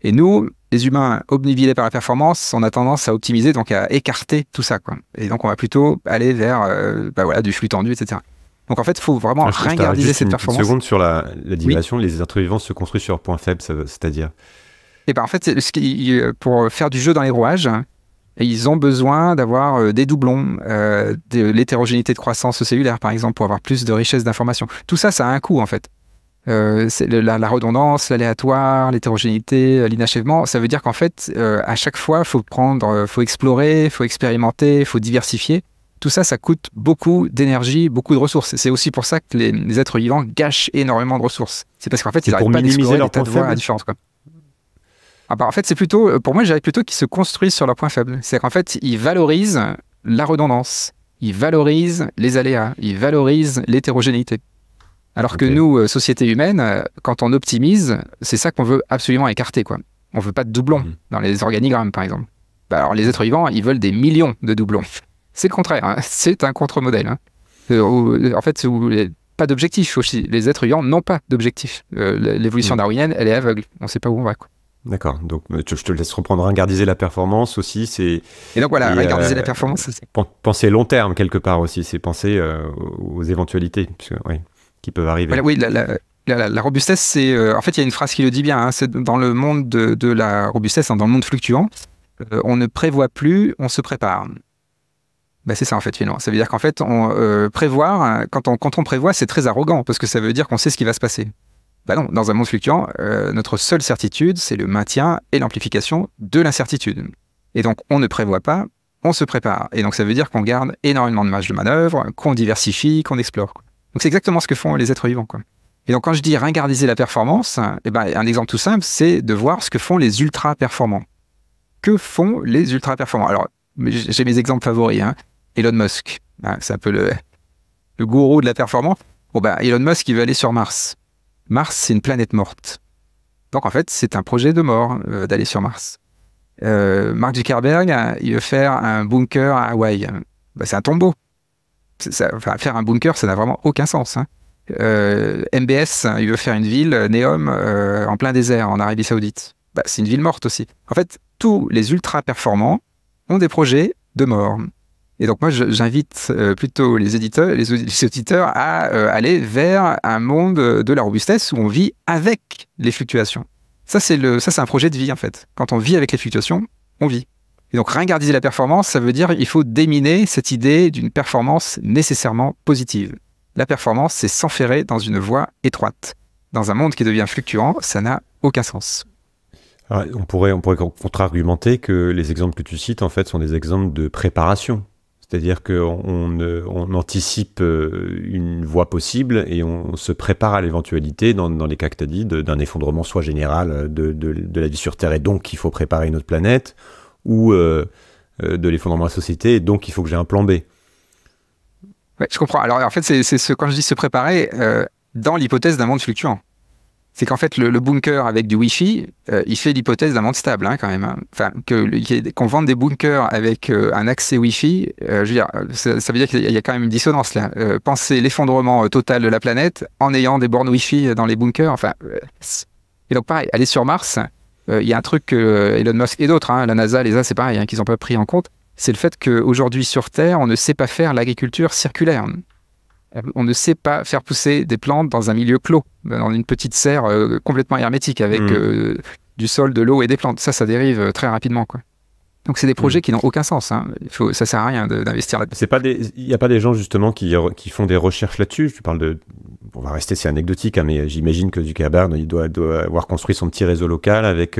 Et nous, les humains obnubilés par la performance, on a tendance à optimiser, donc à écarter tout ça. Quoi. Et donc on va plutôt aller vers bah voilà, du flux tendu, etc. Donc en fait, il faut vraiment ah, ringardiser cette performance. Une seconde sur la,
la dimension, les les vivants se construisent sur points faibles, c'est-à-dire Et eh
ben en fait, ce qui, euh, pour faire du jeu dans les rouages, ils ont besoin d'avoir euh, des doublons, euh, de l'hétérogénéité de croissance cellulaire par exemple, pour avoir plus de richesse d'informations. Tout ça, ça a un coût en fait. la, redondance, l'aléatoire, l'hétérogénéité, l'inachèvement, ça veut dire qu'en fait, à chaque fois, faut prendre, faut explorer, faut expérimenter, faut diversifier. Tout ça, ça coûte beaucoup d'énergie, beaucoup de ressources. C'est aussi pour ça que les, êtres vivants gâchent énormément de ressources. C'est parce qu'en fait, ils n'arrivent pas à leur tas de ah bah, en fait, c'est plutôt, euh, pour moi, j'avais plutôt qu'ils se construisent sur leurs points faibles. C'est qu'en fait, ils valorisent la redondance, ils valorisent les aléas, ils valorisent l'hétérogénéité. Alors que nous, euh, société humaine, euh, quand on optimise, c'est ça qu'on veut absolument écarter. Quoi. On veut pas de doublons mmh. dans les organigrammes, par exemple. Bah, alors, les êtres vivants, ils veulent des millions de doublons c'est le contraire. Hein. C'est un contre-modèle. Hein. Euh, euh, en fait, où pas d'objectif aussi. Les êtres vivants n'ont pas d'objectif. Euh, l'évolution mm. darwinienne, elle est aveugle. On ne sait pas où on va. D'accord.
Donc, je te laisse reprendre. Regardiser la performance aussi, c'est. Et donc voilà, regarder la performance. Penser long terme quelque part aussi, c'est penser aux éventualités qui peuvent arriver.
oui, la, robustesse, c'est. en fait, il y a une phrase qui le dit bien. Hein. c'est dans le monde de, la robustesse, dans le monde fluctuant, on ne prévoit plus, on se prépare. Bah, c'est ça en fait finalement. Ça veut dire qu'en fait, on, euh, prévoir, euh, quand on, prévoit, c'est très arrogant parce que ça veut dire qu'on sait ce qui va se passer. Bah non, dans un monde fluctuant, euh, notre seule certitude, c'est le maintien et l'amplification de l'incertitude. Et donc, on ne prévoit pas, on se prépare. Et donc, ça veut dire qu'on garde énormément de marge de manœuvre, qu'on diversifie, qu'on explore. Donc, c'est exactement ce que font les êtres vivants. Et donc, quand je dis ringardiser la performance, eh ben, un exemple tout simple, c'est de voir ce que font les ultra-performants. Que font les ultra-performants Alors, j'ai mes exemples favoris. Hein. Elon Musk, ah, c'est un peu le, gourou de la performance. Bon ben, Elon Musk, il veut aller sur Mars. Mars, c'est une planète morte. Donc en fait, c'est un projet de mort euh, d'aller sur Mars. Euh, Mark Zuckerberg, hein, il veut faire un bunker à Hawaï. Ben, c'est un tombeau. Ça, faire un bunker, ça n'a vraiment aucun sens. Hein. Euh, MBS, hein, il veut faire une ville, Neom, en plein désert, en Arabie Saoudite. Ben, c'est une ville morte aussi. En fait, tous les ultra-performants ont des projets de mort. Et donc moi, j'invite euh, plutôt les éditeurs, les, auditeurs à euh, aller vers un monde de la robustesse où on vit avec les fluctuations. Ça, c'est le, ça, c'est un projet de vie en fait. Quand on vit avec les fluctuations, on vit. Et donc ringardiser la performance, ça veut dire il faut déminer cette idée d'une performance nécessairement positive. La performance, c'est s'enferrer dans une voie étroite. Dans un monde qui devient fluctuant, ça n'a aucun sens. Ah,
on pourrait, on pourrait contre-argumenter que les exemples que tu cites, en fait, sont des exemples de préparation c'est-à-dire qu'on on, anticipe euh, une voie possible et on se prépare à l'éventualité, dans, les cas que tu as dit, d'un effondrement soit général euh, de, la vie sur Terre et donc il faut préparer une autre planète, ou euh, de l'effondrement de la société et donc il faut que j'ai un
plan B. Ouais, je comprends. Alors en fait, c'est ce, quand je dis se préparer, dans l'hypothèse d'un monde fluctuant c'est qu'en fait, le, bunker avec du Wi-Fi, euh, il fait l'hypothèse d'un monde stable, hein, quand même. Hein. Enfin, que, qu'on vende des bunkers avec euh, un accès Wi-Fi, euh, je veux dire, ça, veut dire qu'il y a quand même une dissonance là. penser l'effondrement total de la planète en ayant des bornes Wi-Fi dans les bunkers, enfin. et donc, pareil, aller sur Mars, il y a un truc que Elon Musk et d'autres, hein, la NASA, les A, c'est pareil, qu'ils n'ont pas pris en compte, c'est le fait qu'aujourd'hui sur Terre, on ne sait pas faire l'agriculture circulaire on ne sait pas faire pousser des plantes dans un milieu clos, dans une petite serre euh, complètement hermétique avec mm. euh, du sol, de l'eau et des plantes. Ça, ça dérive euh, très rapidement. Quoi. Donc c'est des mm. projets qui n'ont aucun sens. Hein. Il ça sert à rien d'investir
là-dedans. Il n'y a pas des gens justement qui, qui font des recherches là-dessus. Je parle de, on va rester, c'est anecdotique, hein, mais j'imagine que Zuckerberg il doit, avoir construit son petit réseau local avec.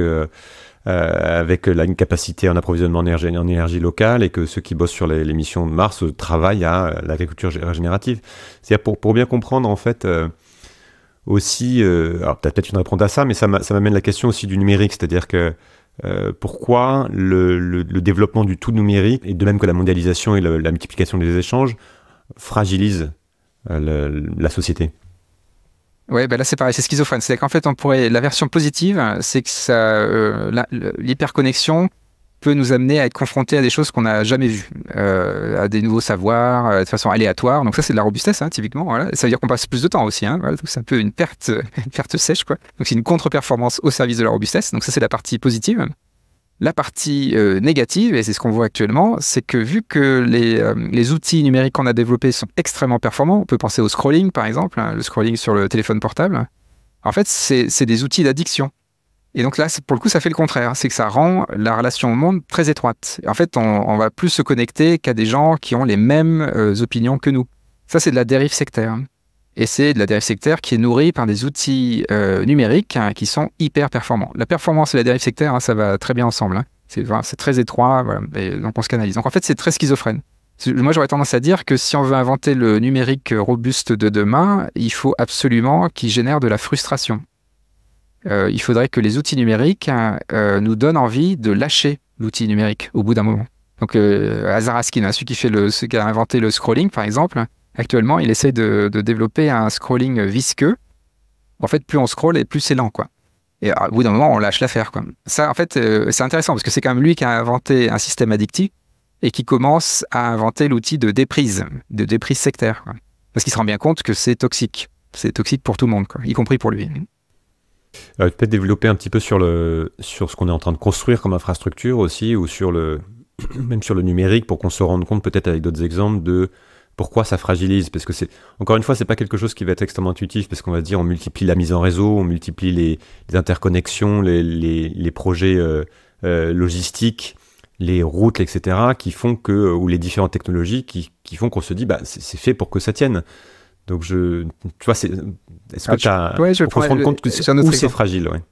Euh, avec euh, la, une capacité en approvisionnement en énergie, en énergie, locale et que ceux qui bossent sur les, missions de Mars euh, travaillent à l'agriculture régénérative. C'est-à-dire pour, bien comprendre en fait aussi, alors peut-être une réponse à ça, mais ça m'amène la question aussi du numérique, c'est-à-dire que pourquoi le, développement du tout numérique, et de même que la mondialisation et la multiplication des échanges, fragilise la société
Ouais, ben là c'est pareil, c'est schizophrène. C'est qu'en fait, on pourrait la version positive, c'est que ça, euh, l'hyperconnexion peut nous amener à être confrontés à des choses qu'on n'a jamais vues, euh, à des nouveaux savoirs, euh, de façon aléatoire. Donc ça, c'est de la robustesse, hein, typiquement. Voilà. Ça veut dire qu'on passe plus de temps aussi. Hein, Donc c'est un peu une perte, une perte sèche, quoi. Donc c'est une contre-performance au service de la robustesse. Donc ça, c'est la partie positive. La partie euh, négative, et c'est ce qu'on voit actuellement, c'est que vu que euh, les, outils numériques qu'on a développés sont extrêmement performants, on peut penser au scrolling par exemple, hein, le scrolling sur le téléphone portable, en fait c'est des outils d'addiction. Et donc là, pour le coup, ça fait le contraire, c'est que ça rend la relation au monde très étroite. En fait, on, va plus se connecter qu'à des gens qui ont les mêmes euh, opinions que nous. Ça, c'est de la dérive sectaire. Et c'est de la dérive sectaire qui est nourrie par des outils euh, numériques hein, qui sont hyper performants. La performance et la dérive sectaire, hein, ça va très bien ensemble. Hein. C'est très étroit, donc on se canalise. Donc en fait, c'est très schizophrène. Moi, j'aurais tendance à dire que si on veut inventer le numérique robuste de demain, il faut absolument qu'il génère de la frustration. Euh, il faudrait que les outils numériques euh, nous donnent envie de lâcher l'outil numérique au bout d'un moment. Donc, euh, Azar celui qui, fait le, celui qui a inventé le scrolling, par exemple, Actuellement, il essaie de, développer un scrolling visqueux. En fait, plus on scrolle et plus c'est lent, quoi. Et ah, au bout d'un moment, on lâche l'affaire, quoi. Ça, en fait, euh, c'est intéressant parce que c'est quand même lui qui a inventé un système addictif et qui commence à inventer l'outil de déprise, de déprise sectaire, Parce qu'il se rend bien compte que c'est toxique. C'est toxique pour tout le monde, quoi, y compris pour lui.
Euh, peut-être développer un petit peu sur, le, sur ce qu'on est en train de construire comme infrastructure aussi, ou sur le, même sur le numérique, pour qu'on se rende compte peut-être avec d'autres exemples de pourquoi ça fragilise Parce que c'est encore une fois, c'est pas quelque chose qui va être extrêmement intuitif, parce qu'on va dire on multiplie la mise en réseau, on multiplie les, interconnexions, les, projets euh, euh, logistiques, les routes, etc., qui font que euh, ou les différentes technologies qui, font qu'on se dit bah c'est fait pour que ça tienne. Donc je, tu vois, c'est est-ce que ah, tu as se c'est fragile, ouais.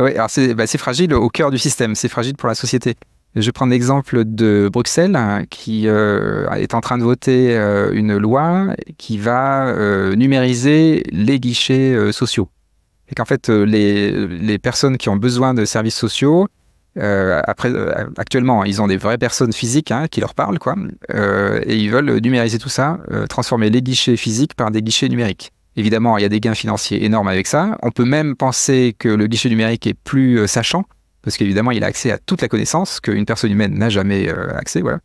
Oui, alors bah, c'est fragile au cœur du système, c'est fragile pour la société. Je prends l'exemple de Bruxelles hein, qui euh, est en train de voter euh, une loi qui va euh, numériser les guichets sociaux. Et qu'en fait, les, personnes qui ont besoin de services sociaux, après, actuellement, ils ont des vraies personnes physiques hein, qui leur parlent, quoi, et ils veulent numériser tout ça, transformer les guichets physiques par des guichets numériques. Évidemment, il y a des gains financiers énormes avec ça. On peut même penser que le guichet numérique est plus sachant parce qu'évidemment, il a accès à toute la connaissance qu'une personne humaine n'a jamais euh, accès. Voilà.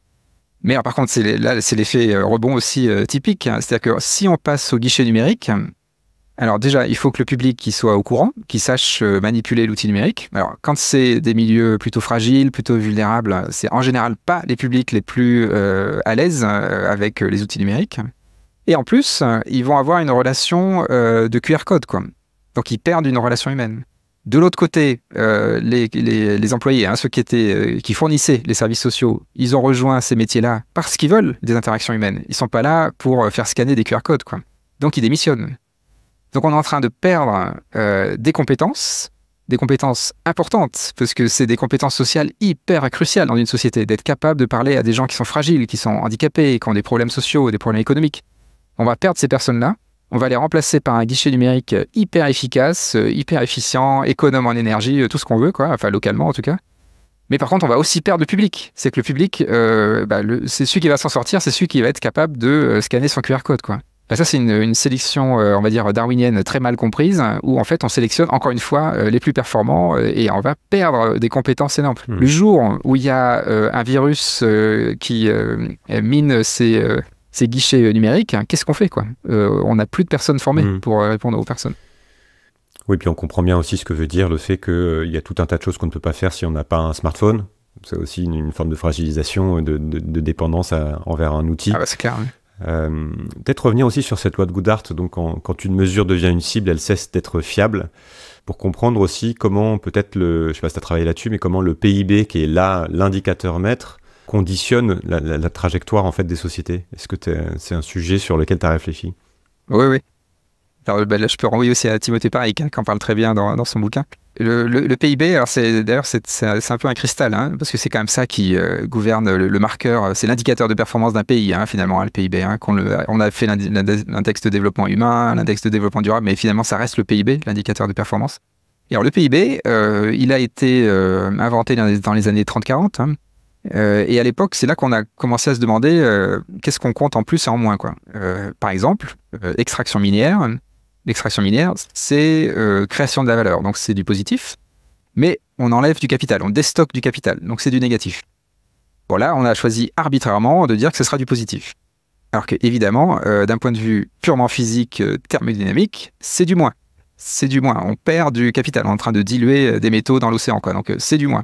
Mais par contre, c'est là, c'est l'effet euh, rebond aussi euh, typique. Hein. C'est-à-dire que si on passe au guichet numérique, alors déjà, il faut que le public qui soit au courant, qu'il sache manipuler l'outil numérique. Alors, quand c'est des milieux plutôt fragiles, plutôt vulnérables, c'est en général pas les publics les plus à l'aise avec les outils numériques. Et en plus, ils vont avoir une relation de QR code, quoi. Donc, ils perdent une relation humaine. De l'autre côté, euh, les, employés, hein, ceux euh, qui, fournissaient les services sociaux, ils ont rejoint ces métiers-là parce qu'ils veulent des interactions humaines. Ils ne sont pas là pour euh, faire scanner des QR codes, quoi. Donc ils démissionnent. Donc on est en train de perdre des compétences, des compétences importantes, parce que c'est des compétences sociales hyper cruciales dans une société, d'être capable de parler à des gens qui sont fragiles, qui sont handicapés, qui ont des problèmes sociaux, des problèmes économiques. On va perdre ces personnes-là on va les remplacer par un guichet numérique euh, hyper efficace, euh, hyper efficient, économe en énergie, euh, tout ce qu'on veut, quoi, enfin localement en tout cas. Mais par contre, on va aussi perdre le public. C'est que le public, bah, c'est celui qui va s'en sortir, c'est celui qui va être capable de scanner son QR code. Quoi. Bah, ça, c'est une, sélection, on va dire, darwinienne très mal comprise, hein, où en fait, on sélectionne encore une fois les plus performants et on va perdre des compétences énormes. Hmm. Le jour où il y a un virus qui mine ses, ces guichets euh, numériques, hein, qu'est-ce qu'on fait quoi euh, On n'a plus de personnes formées mm. pour euh, répondre aux personnes.
Oui, puis on comprend bien aussi ce que veut dire le fait qu'il y a tout un tas de choses qu'on ne peut pas faire si on n'a pas un smartphone. C'est aussi une, forme de fragilisation, de, de, dépendance envers un outil. Ah bah, c'est clair. Oui. Peut-être revenir aussi sur cette loi de Goodhart. Donc, quand, une mesure devient une cible, elle cesse d'être fiable. Pour comprendre aussi comment peut-être le, je sais pas si tu as travaillé là-dessus, mais comment le PIB, qui est là l'indicateur maître, conditionne la, trajectoire en fait des sociétés Est-ce que c'est un sujet sur lequel tu as réfléchi
Oui, oui. Alors, ben là, je peux renvoyer aussi à Timothée Paris, qui en parle très bien dans, son bouquin. Le, PIB, c'est, d'ailleurs, c'est, un peu un cristal, hein, parce que c'est quand même ça qui euh, gouverne le, marqueur, c'est l'indicateur de performance d'un pays, hein, finalement, hein, le PIB. On, on, a fait l'index de développement humain, l'index de développement durable, mais finalement, ça reste le PIB, l'indicateur de performance. Et alors, le PIB, euh, il a été euh, inventé dans les, dans les années 30-40 euh, et à l'époque, c'est là qu'on a commencé à se demander euh, qu'est-ce qu'on compte en plus et en moins. Quoi. Euh, par exemple, extraction minière. L'extraction minière, c'est création de la valeur, donc c'est du positif, mais on enlève du capital, on déstocke du capital, donc c'est du négatif. Bon là, on a choisi arbitrairement de dire que ce sera du positif. Alors qu'évidemment, d'un point de vue purement physique, thermodynamique, c'est du moins. C'est du moins. On perd du capital, en train de diluer des métaux dans l'océan, Donc c'est du moins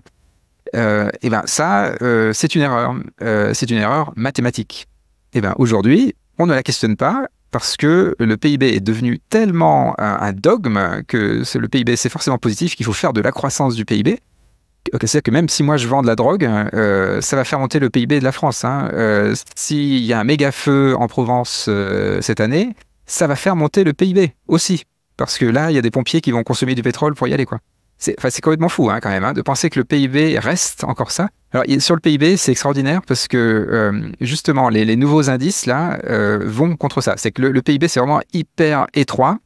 et euh, eh ben ça, euh, c'est une erreur. Euh, c'est une erreur mathématique. Et eh ben aujourd'hui, on ne la questionne pas parce que le PIB est devenu tellement un, dogme que le PIB c'est forcément positif qu'il faut faire de la croissance du PIB. C'est-à-dire que même si moi je vends de la drogue, ça va faire monter le PIB de la France. Hein. S'il y a un méga feu en Provence cette année, ça va faire monter le PIB aussi. Parce que là, il y a des pompiers qui vont consommer du pétrole pour y aller. quoi. C'est complètement fou hein, quand même, hein, de penser que le PIB reste encore ça. Alors sur le PIB, c'est extraordinaire parce que euh, justement, les, nouveaux indices là euh, vont contre ça. C'est que le, PIB, c'est vraiment hyper étroit.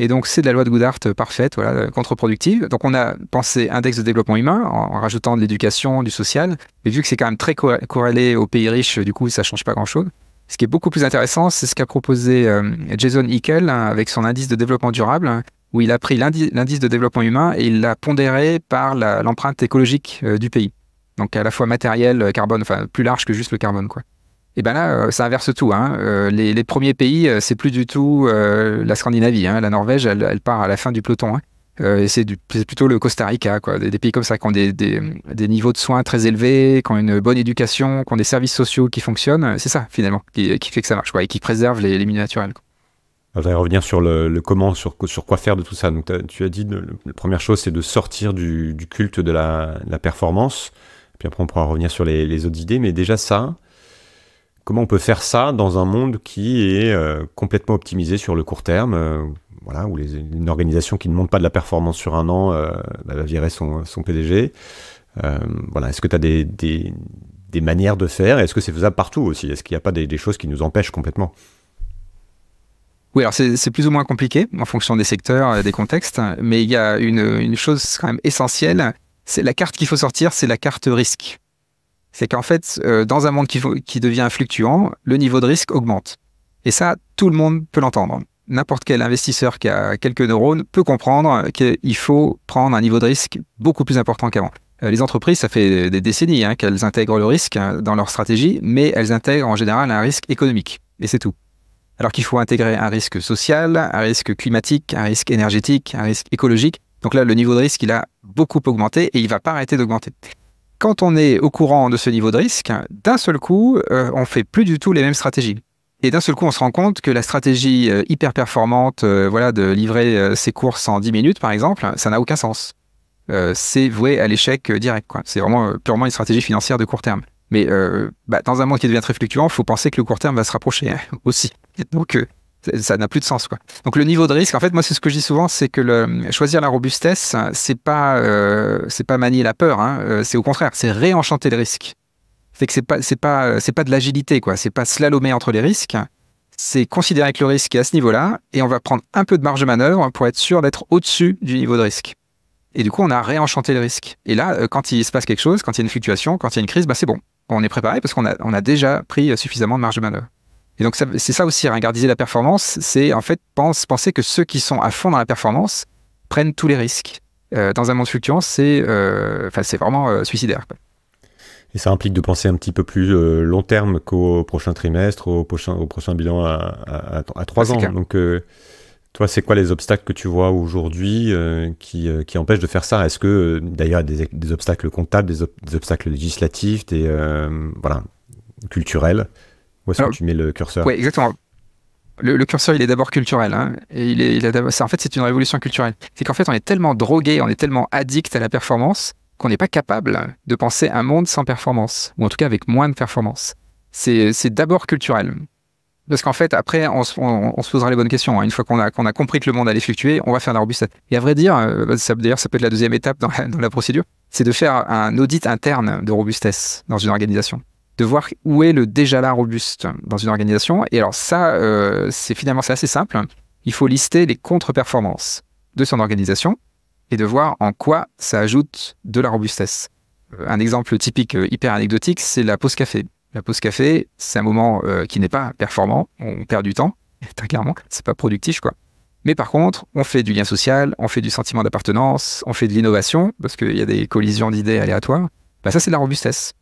Et donc, c'est de la loi de Goodhart euh, parfaite, voilà, contre-productive. Donc, on a pensé index de développement humain en, rajoutant de l'éducation, du social. Mais vu que c'est quand même très corrélé aux pays riches, du coup, ça change pas grand-chose. Ce qui est beaucoup plus intéressant, c'est ce qu'a proposé Jason Hickel hein, avec son indice de développement durable, où il a pris l'indice de développement humain et il l'a pondéré par l'empreinte écologique euh, du pays. Donc à la fois matériel, euh, carbone, enfin plus large que juste le carbone. Quoi. Et bien là, euh, ça inverse tout. Hein. Les, premiers pays, c'est plus du tout la Scandinavie. Hein. La Norvège, elle, part à la fin du peloton. Hein. c'est plutôt le Costa Rica, quoi. Des, pays comme ça qui ont des, niveaux de soins très élevés, qui ont une bonne éducation, qui ont des services sociaux qui fonctionnent. C'est ça, finalement, qui, fait que ça marche quoi, et qui préserve les, les milieux je voudrais revenir sur
le, comment, sur, sur, quoi faire de tout ça. Donc, tu as dit, la première chose, c'est de sortir du, culte de la, performance. Puis après, on pourra revenir sur les, autres idées. Mais déjà, ça, comment on peut faire ça dans un monde qui est euh, complètement optimisé sur le court terme euh, voilà, où une organisation qui ne monte pas de la performance sur un an la euh, bah, va virer son, PDG. voilà, est-ce que tu as des, manières de faire Est-ce que c'est faisable partout aussi Est-ce qu'il n'y a pas des choses qui nous empêchent complètement
oui, alors c'est plus ou moins compliqué en fonction des secteurs, et des contextes, mais il y a une, chose quand même essentielle, c'est la carte qu'il faut sortir, c'est la carte risque. C'est qu'en fait, euh, dans un monde qui, devient fluctuant, le niveau de risque augmente. Et ça, tout le monde peut l'entendre. N'importe quel investisseur qui a quelques neurones peut comprendre qu'il faut prendre un niveau de risque beaucoup plus important qu'avant. Euh, les entreprises, ça fait des décennies hein, qu'elles intègrent le risque hein, dans leur stratégie, mais elles intègrent en général un risque économique. Et c'est tout alors qu'il faut intégrer un risque social, un risque climatique, un risque énergétique, un risque écologique. Donc là, le niveau de risque, il a beaucoup augmenté et il ne va pas arrêter d'augmenter. Quand on est au courant de ce niveau de risque, d'un seul coup, on euh, on fait plus du tout les mêmes stratégies. Et d'un seul coup, on se rend compte que la stratégie euh, hyper performante, euh, voilà, de livrer ses courses en 10 minutes, par exemple, ça n'a aucun sens. c'est voué à l'échec direct. C'est vraiment purement une stratégie financière de court terme. Mais bah, dans un monde qui devient très fluctuant, il faut penser que le court terme va se rapprocher hein, aussi. Donc, euh, ça n'a plus de sens. Quoi. Donc le niveau de risque, en fait, moi, c'est ce que je dis souvent, c'est que choisir la robustesse, c'est pas, euh, c'est pas manier la peur, hein, euh, c'est au contraire, c'est réenchanter le risque. C'est que c'est pas, c'est pas, c'est pas de l'agilité, quoi. C'est pas slalomer entre les risques. C'est considérer que le risque est à ce niveau-là et on va prendre un peu de marge de manœuvre pour être sûr d'être au-dessus du niveau de risque. Et du coup, on a réenchanté le risque. Et là, quand il se passe quelque chose, quand il y a une fluctuation, quand il y a une crise, bah, c'est bon. On est préparé parce qu'on a, on a déjà pris suffisamment de marge de manœuvre. Et donc c'est ça aussi, regardiser la performance, c'est en fait penser que ceux qui sont à fond dans la performance prennent tous les risques. Euh, dans un monde fluctuant, c'est euh, vraiment euh, suicidaire.
Et ça implique de penser un petit peu plus long terme qu'au prochain trimestre, au prochain, bilan à, trois ans. Donc, toi, c'est quoi les obstacles que tu vois aujourd'hui qui, empêchent de faire ça Est-ce que, d'ailleurs, des, des obstacles comptables, des, obstacles législatifs, des culturels où ce tu mets le curseur Oui,
exactement. Le, curseur, il est d'abord culturel. Hein. et il est, en fait, c'est une révolution culturelle. C'est qu'en fait, on est tellement drogué, on est tellement addict à la performance qu'on n'est pas capable de penser un monde sans performance, ou en tout cas avec moins de performance. C'est d'abord culturel. Parce qu'en fait, après, on se, posera les bonnes questions. Hein. Une fois qu'on a, compris que le monde allait fluctuer, on va faire de la robustesse. Et à vrai dire, euh, d'ailleurs, ça peut être la deuxième étape dans la procédure, c'est de faire un audit interne de robustesse dans une organisation de voir où est le déjà là robuste dans une organisation. Et alors ça, euh, c'est finalement c'est assez simple. Il faut lister les contre-performances de son organisation et de voir en quoi ça ajoute de la robustesse. Euh, un exemple typique euh, hyper anecdotique, c'est la pause café. La pause café, c'est un moment qui n'est pas performant, on perd du temps, très clairement, c'est pas productif quoi. Mais par contre, on fait du lien social, on fait du sentiment d'appartenance, on fait de l'innovation, parce qu'il y a des collisions d'idées aléatoires. Bah, ça, c'est de la robustesse.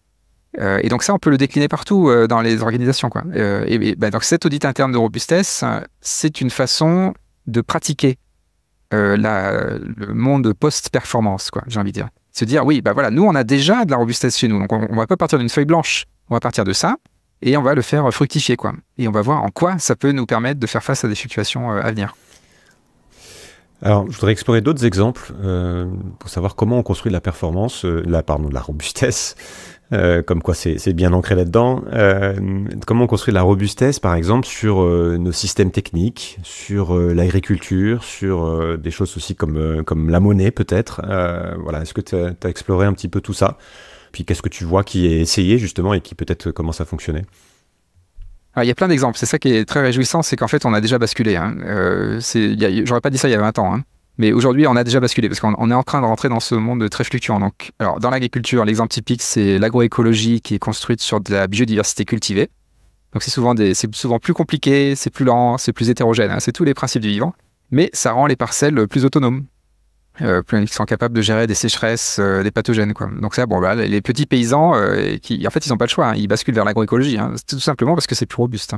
Euh, et donc ça, on peut le décliner partout euh, dans les organisations. Quoi. Euh, et, bah, donc cet audit interne de robustesse, c'est une façon de pratiquer la, le monde post-performance, quoi, j'ai envie de dire. Se dire, oui, bah voilà, nous, on a déjà de la robustesse chez nous, donc on, ne va pas partir d'une feuille blanche, on va partir de ça, et on va le faire fructifier, quoi. Et on va voir en quoi ça peut nous permettre de faire face à des fluctuations à venir.
Alors, je voudrais explorer d'autres exemples pour savoir comment on construit de la performance, là la, pardon, de la robustesse euh, comme quoi c'est bien ancré là-dedans. Euh, comment on construit de la robustesse, par exemple, sur euh, nos systèmes techniques, sur l'agriculture, sur des choses aussi comme, comme la monnaie peut-être. voilà, est-ce que tu as, exploré un petit peu tout ça Puis qu'est-ce que tu vois qui est essayé justement et qui peut-être commence à fonctionner
ah, il y a plein d'exemples. C'est ça qui est très réjouissant, c'est qu'en fait, on a déjà basculé. Hein. J'aurais pas dit ça il y a 20 ans. Hein. Mais aujourd'hui, on a déjà basculé parce qu'on est en train de rentrer dans ce monde très fluctuant. Donc, alors, dans l'agriculture, l'exemple typique, c'est l'agroécologie qui est construite sur de la biodiversité cultivée. Donc, c'est souvent, des, souvent plus compliqué, c'est plus lent, c'est plus hétérogène. Hein. C'est tous les principes du vivant. Mais ça rend les parcelles plus autonomes. Euh, plus sont capables de gérer des sécheresses, euh, des pathogènes. Quoi. Donc ça, bon, bah, les petits paysans, euh, qui, en fait, ils n'ont pas le choix. Hein. Ils basculent vers l'agroécologie, hein. tout simplement parce que c'est plus robuste.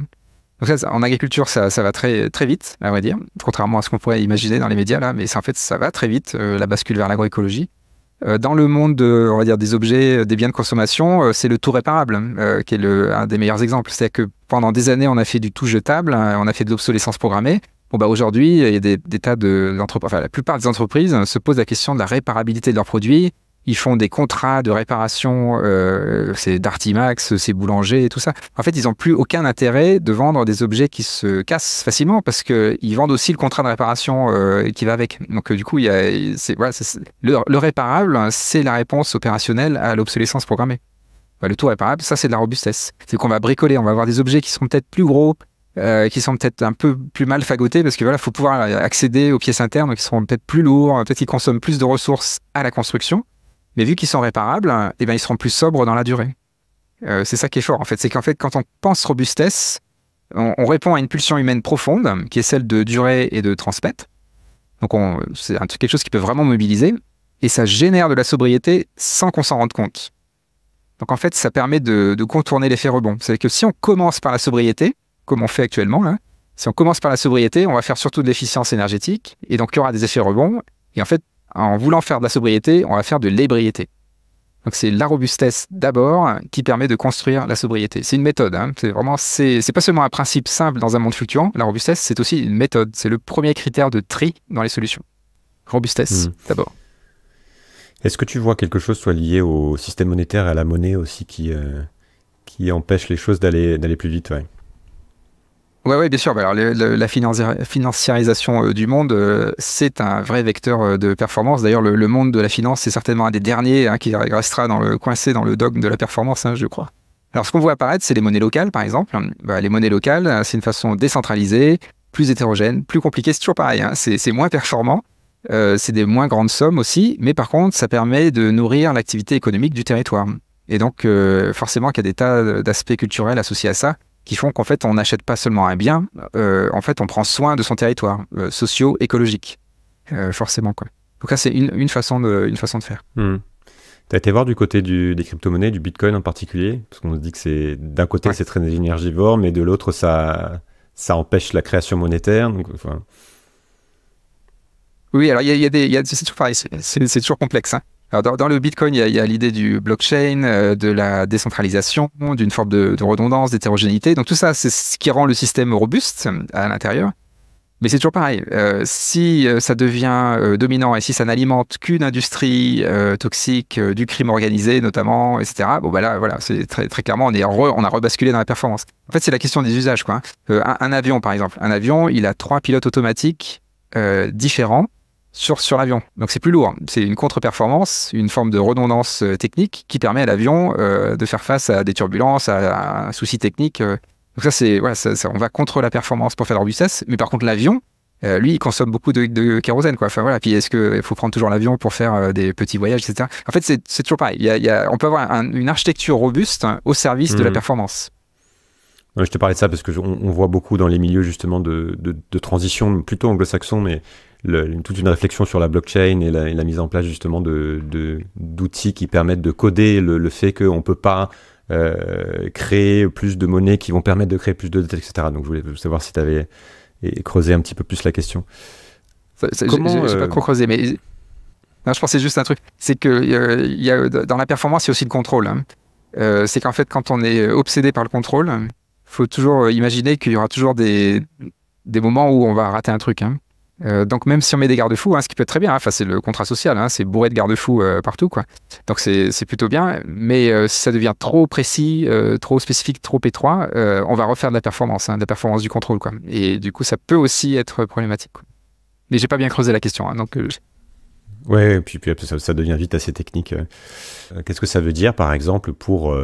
Donc en agriculture, ça, va très, très vite, à vrai dire, contrairement à ce qu'on pourrait imaginer dans les médias, là, mais en fait, ça va très vite, euh, la bascule vers l'agroécologie. Euh, dans le monde de, on va dire, des objets, euh, des biens de consommation, c'est le tout réparable qui est le, un des meilleurs exemples. C'est-à-dire que pendant des années, on a fait du tout jetable, on a fait de l'obsolescence programmée. Bon, bah aujourd'hui, il des, tas de, enfin, la plupart des entreprises se posent la question de la réparabilité de leurs produits, ils font des contrats de réparation, euh, c'est d'Artimax, c'est boulanger et tout ça. En fait, ils n'ont plus aucun intérêt de vendre des objets qui se cassent facilement parce qu'ils vendent aussi le contrat de réparation euh, qui va avec. Donc, euh, du coup, voilà, le, réparable, hein, c'est la réponse opérationnelle à l'obsolescence programmée. le tout réparable, ça c'est de la robustesse. C'est qu'on va bricoler, on va avoir des objets qui sont peut-être plus gros, qui sont peut-être un peu plus mal fagotés parce que voilà, faut pouvoir accéder aux pièces internes qui seront peut-être plus lourds, peut-être qu'ils consomment plus de ressources à la construction. Mais vu qu'ils sont réparables, eh bien, ils seront plus sobres dans la durée. Euh, c'est ça qui est fort, en fait. C'est qu'en fait, quand on pense robustesse, on, répond à une pulsion humaine profonde, qui est celle de durer et de transmettre. Donc, c'est quelque chose qui peut vraiment mobiliser. Et ça génère de la sobriété sans qu'on s'en rende compte. Donc, en fait, ça permet de, contourner l'effet rebond. C'est-à-dire que si on commence par la sobriété, comme on fait actuellement, là, si on commence par la sobriété, on va faire surtout de l'efficience énergétique, et donc il y aura des effets rebonds. Et en fait, en voulant faire de la sobriété, on va faire de l'ébriété. Donc c'est la robustesse d'abord qui permet de construire la sobriété. C'est une méthode. Hein. C'est vraiment, c'est pas seulement un principe simple dans un monde fluctuant. La robustesse, c'est aussi une méthode. C'est le premier critère de tri dans les solutions. Robustesse hmm. d'abord. Est-ce que tu vois
quelque chose soit lié au système monétaire et à la monnaie aussi qui, euh, qui empêche les choses d'aller plus vite
oui, ouais, bien sûr. Alors, la financiarisation euh, du monde, euh, c'est un vrai vecteur euh, de performance. D'ailleurs, le, monde de la finance, c'est certainement un des derniers hein, qui restera dans le, coincé dans le dogme de la performance, hein, je crois. Alors, ce qu'on voit apparaître, c'est les monnaies locales, par exemple. Bah, les monnaies locales, hein, c'est une façon décentralisée, plus hétérogène, plus compliquée. C'est toujours pareil. C'est moins performant. c'est des moins grandes sommes aussi. Mais par contre, ça permet de nourrir l'activité économique du territoire. Et donc, forcément, qu'il y a des tas d'aspects culturels associés à ça qui font qu'en fait, on n'achète pas seulement un bien, euh, en fait, on prend soin de son territoire euh, socio-écologique, euh, forcément. Quoi. Donc ça c'est une, façon de, une façon de faire.
Hmm. T'as Tu as été voir du côté des crypto-monnaies, du Bitcoin en particulier, parce qu'on nous dit que c'est d'un côté, c'est très énergivore, mais de l'autre, ça, ça empêche la création monétaire.
Oui, alors il y a, c'est toujours pareil, c'est toujours complexe. Hein. Alors dans, le Bitcoin, il y a, l'idée du blockchain, euh, de la décentralisation, d'une forme de, redondance, d'hétérogénéité. Donc tout ça, c'est ce qui rend le système robuste euh, à l'intérieur. Mais c'est toujours pareil. Euh, si ça devient dominant et si ça n'alimente qu'une industrie toxique du crime organisé notamment, etc. Bon bah là, voilà, c'est très, très clairement on est on a rebasculé dans la performance. En fait, c'est la question des usages quoi. Hein. un, avion par exemple, un avion, il a trois pilotes automatiques différents sur, sur l'avion. Donc c'est plus lourd. C'est une contre-performance, une forme de redondance euh, technique qui permet à l'avion euh, de faire face à des turbulences, à, un souci technique. Euh. Donc ça, c'est, ouais, on va contre la performance pour faire de la robustesse. Mais par contre, l'avion, lui, il consomme beaucoup de, kérosène, quoi. Enfin voilà. Puis est-ce qu'il faut prendre toujours l'avion pour faire des petits voyages, etc. En fait, c'est toujours pareil. Il y a, on peut avoir une architecture robuste au service de la mmh. performance.
Je te parlais de ça parce que on, voit beaucoup dans les milieux justement de, de, de transition, plutôt anglo-saxon, mais toute une réflexion sur la blockchain et la, mise en place justement d'outils de, d'outils qui permettent de coder le, fait qu'on ne peut pas euh, créer plus de monnaies qui vont permettre de créer plus de dettes, etc. Donc je voulais savoir si tu avais creusé un petit peu plus la question.
je n'ai pas euh, trop creusé, mais je pensais juste un truc. C'est que euh, il y a, dans la performance, il y a aussi le contrôle. Hein. c'est qu'en fait, quand on est obsédé par le contrôle, faut toujours imaginer qu'il y aura toujours des, des moments où on va rater un truc. Hein. Euh, donc même si on met des garde-fous, hein, ce qui peut être très bien, hein, c'est le contrat social, hein, c'est bourré de garde-fous euh, partout, quoi. Donc c'est plutôt bien, mais euh, si ça devient trop précis, trop spécifique, trop étroit, on va refaire de la performance, de la performance du contrôle, quoi. Et du coup, ça peut aussi être problématique. Mais Mais j'ai pas bien creusé la question, donc.
Ouais, et puis, ça, ça, devient vite assez technique. Qu'est-ce que ça veut dire, par exemple, pour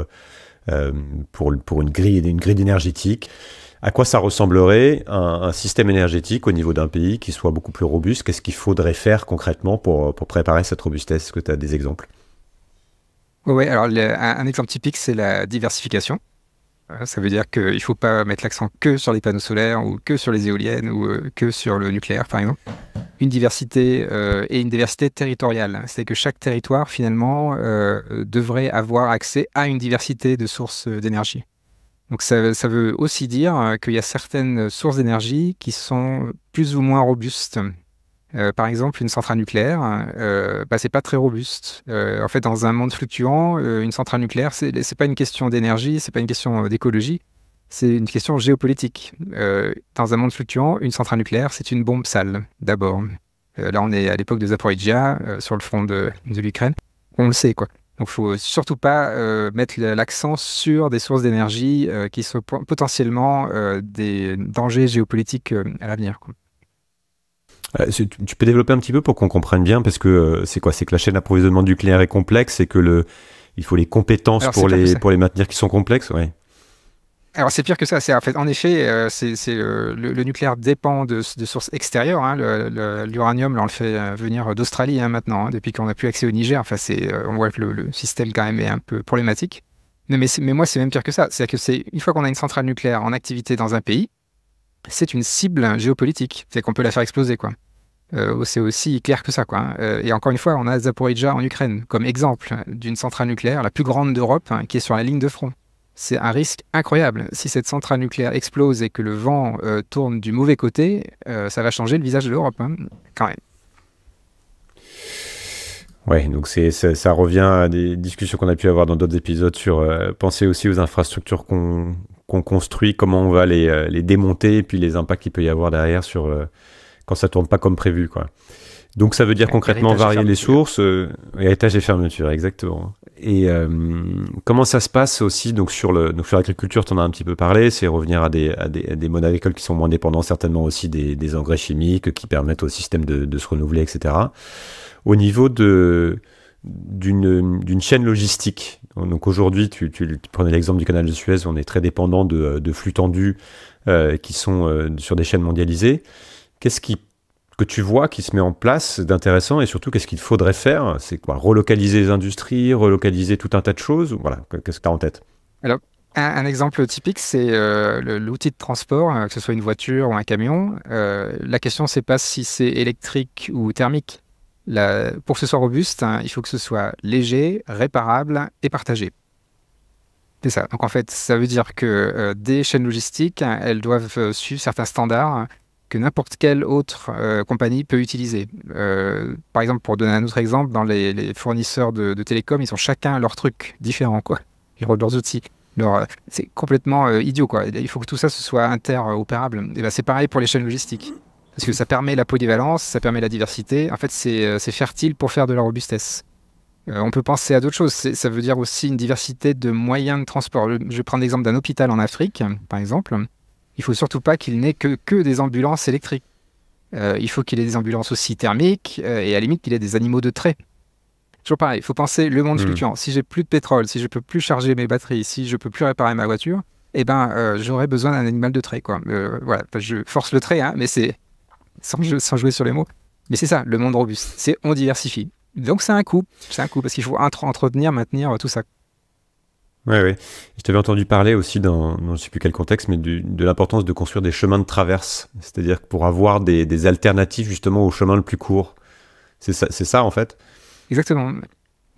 pour, pour une grille une grille énergétique? à quoi ça ressemblerait un, système énergétique au niveau d'un pays qui soit beaucoup plus robuste Qu'est-ce qu'il faudrait faire concrètement pour, préparer cette robustesse Est-ce que tu as des exemples
Oui, alors un, exemple typique, c'est la diversification. Euh, ça veut dire qu'il ne faut pas mettre l'accent que sur les panneaux solaires ou que sur les éoliennes ou euh, que sur le nucléaire, par exemple. Une diversité euh, et une diversité territoriale. C'est que chaque territoire, finalement, devrait avoir accès à une diversité de sources d'énergie. Donc ça, veut aussi dire euh, qu'il y a certaines sources d'énergie qui sont plus ou moins robustes. Euh, par exemple, une centrale nucléaire, euh, bah, c'est pas très robuste. en fait, dans un monde fluctuant, une centrale nucléaire, c'est pas une question d'énergie, c'est pas une question d'écologie, c'est une question géopolitique. dans un monde fluctuant, une centrale nucléaire, c'est une bombe sale, d'abord. là, on est à l'époque de Zaporizhia, sur le front de l'Ukraine. On le sait, quoi. Donc, il faut surtout pas euh, mettre l'accent sur des sources d'énergie euh, qui sont potentiellement euh, des dangers géopolitiques à l'avenir.
Tu peux développer un petit peu pour qu'on comprenne bien, parce que c'est quoi C'est que la chaîne d'approvisionnement nucléaire est complexe et que le, il faut les compétences pour les, pour les maintenir qui sont complexes ouais.
Alors c'est pire que ça. C'est en, effet, euh, c'est, euh, le, nucléaire dépend de, sources extérieures. Hein. l'uranium, on le fait euh, venir d'Australie hein, maintenant, hein, depuis qu'on a plus accès au Niger. Enfin, c'est, on voit que le, système quand même est un peu problématique. Mais, moi, c'est même pire que ça. C'est que c'est une fois qu'on a une centrale nucléaire en activité dans un pays, c'est une cible géopolitique. C'est qu'on peut la faire exploser, quoi. c'est aussi clair que ça, quoi. et encore une fois, on a Zaporizhzhia en Ukraine comme exemple d'une centrale nucléaire, la plus grande d'Europe, qui est sur la ligne de front c'est un risque incroyable. Si cette centrale nucléaire explose et que le vent euh, tourne du mauvais côté, euh, ça va changer le visage de l'Europe, hein, quand même.
Oui, donc c'est ça, revient à des discussions qu'on a pu avoir dans d'autres épisodes sur euh, penser aussi aux infrastructures qu'on construit, comment on va les, les démonter et puis les impacts qu'il peut y avoir derrière sur quand ça tourne pas comme prévu, quoi. Donc ça veut dire concrètement varier les sources, euh, et étage et fermeture, exactement. Et euh, comment ça se passe aussi donc sur le donc sur l'agriculture, tu en as un petit peu parlé, c'est revenir à des, à des, des, modes agricoles qui sont moins dépendants certainement aussi des, des engrais chimiques qui permettent au système de, de se renouveler, etc. Au niveau de d'une chaîne logistique. Donc aujourd'hui, tu, tu, tu, prenais l'exemple du canal de Suez, on est très dépendant de, de flux tendus euh, qui sont euh, sur des chaînes mondialisées. Qu'est-ce qui que tu vois qui se met en place d'intéressant et surtout qu'est-ce qu'il faudrait faire C'est quoi Relocaliser les industries, relocaliser tout un tas de choses Voilà, qu'est-ce que tu as en tête
Alors, un, exemple typique, c'est euh, l'outil de transport, hein, que ce soit une voiture ou un camion. Euh, la question, c'est pas si c'est électrique ou thermique. pour que ce soit robuste, hein, il faut que ce soit léger, réparable et partagé. C'est ça. Donc en fait, ça veut dire que euh, des chaînes logistiques, hein, elles doivent suivre certains standards que n'importe quelle autre euh, compagnie peut utiliser. Euh, par exemple, pour donner un autre exemple, dans les, fournisseurs de, de, télécom, ils ont chacun leur truc différent, quoi. Ils ont leurs outils. c'est complètement euh, idiot, quoi. Il faut que tout ça se soit interopérable. Et ben, c'est pareil pour les chaînes logistiques. Parce que ça permet la polyvalence, ça permet la diversité. En fait, c'est fertile pour faire de la robustesse. on peut penser à d'autres choses. Ça veut dire aussi une diversité de moyens de transport. Je, vais prendre l'exemple d'un hôpital en Afrique, par exemple il faut surtout pas qu'il n'ait que, que des ambulances électriques. Euh, il faut qu'il ait des ambulances aussi thermiques euh, et à limite qu'il ait des animaux de trait. Toujours pareil, il faut penser le monde hmm. fluctuant. Si j'ai plus de pétrole, si je peux plus charger mes batteries, si je peux plus réparer ma voiture, eh ben euh, besoin d'un animal de trait. Quoi. voilà, je force le trait, hein, mais c'est sans, jouer sur les mots. Mais c'est ça, le monde robuste. C'est on diversifie. Donc c'est un coup, c'est un coup parce qu'il faut entretenir, maintenir tout ça.
Oui, oui. Je t'avais entendu parler aussi dans, je ne sais plus quel contexte, mais de l'importance de construire des chemins de traverse, c'est-à-dire pour avoir des, alternatives justement au chemin le plus court. C'est ça, ça, en fait
Exactement.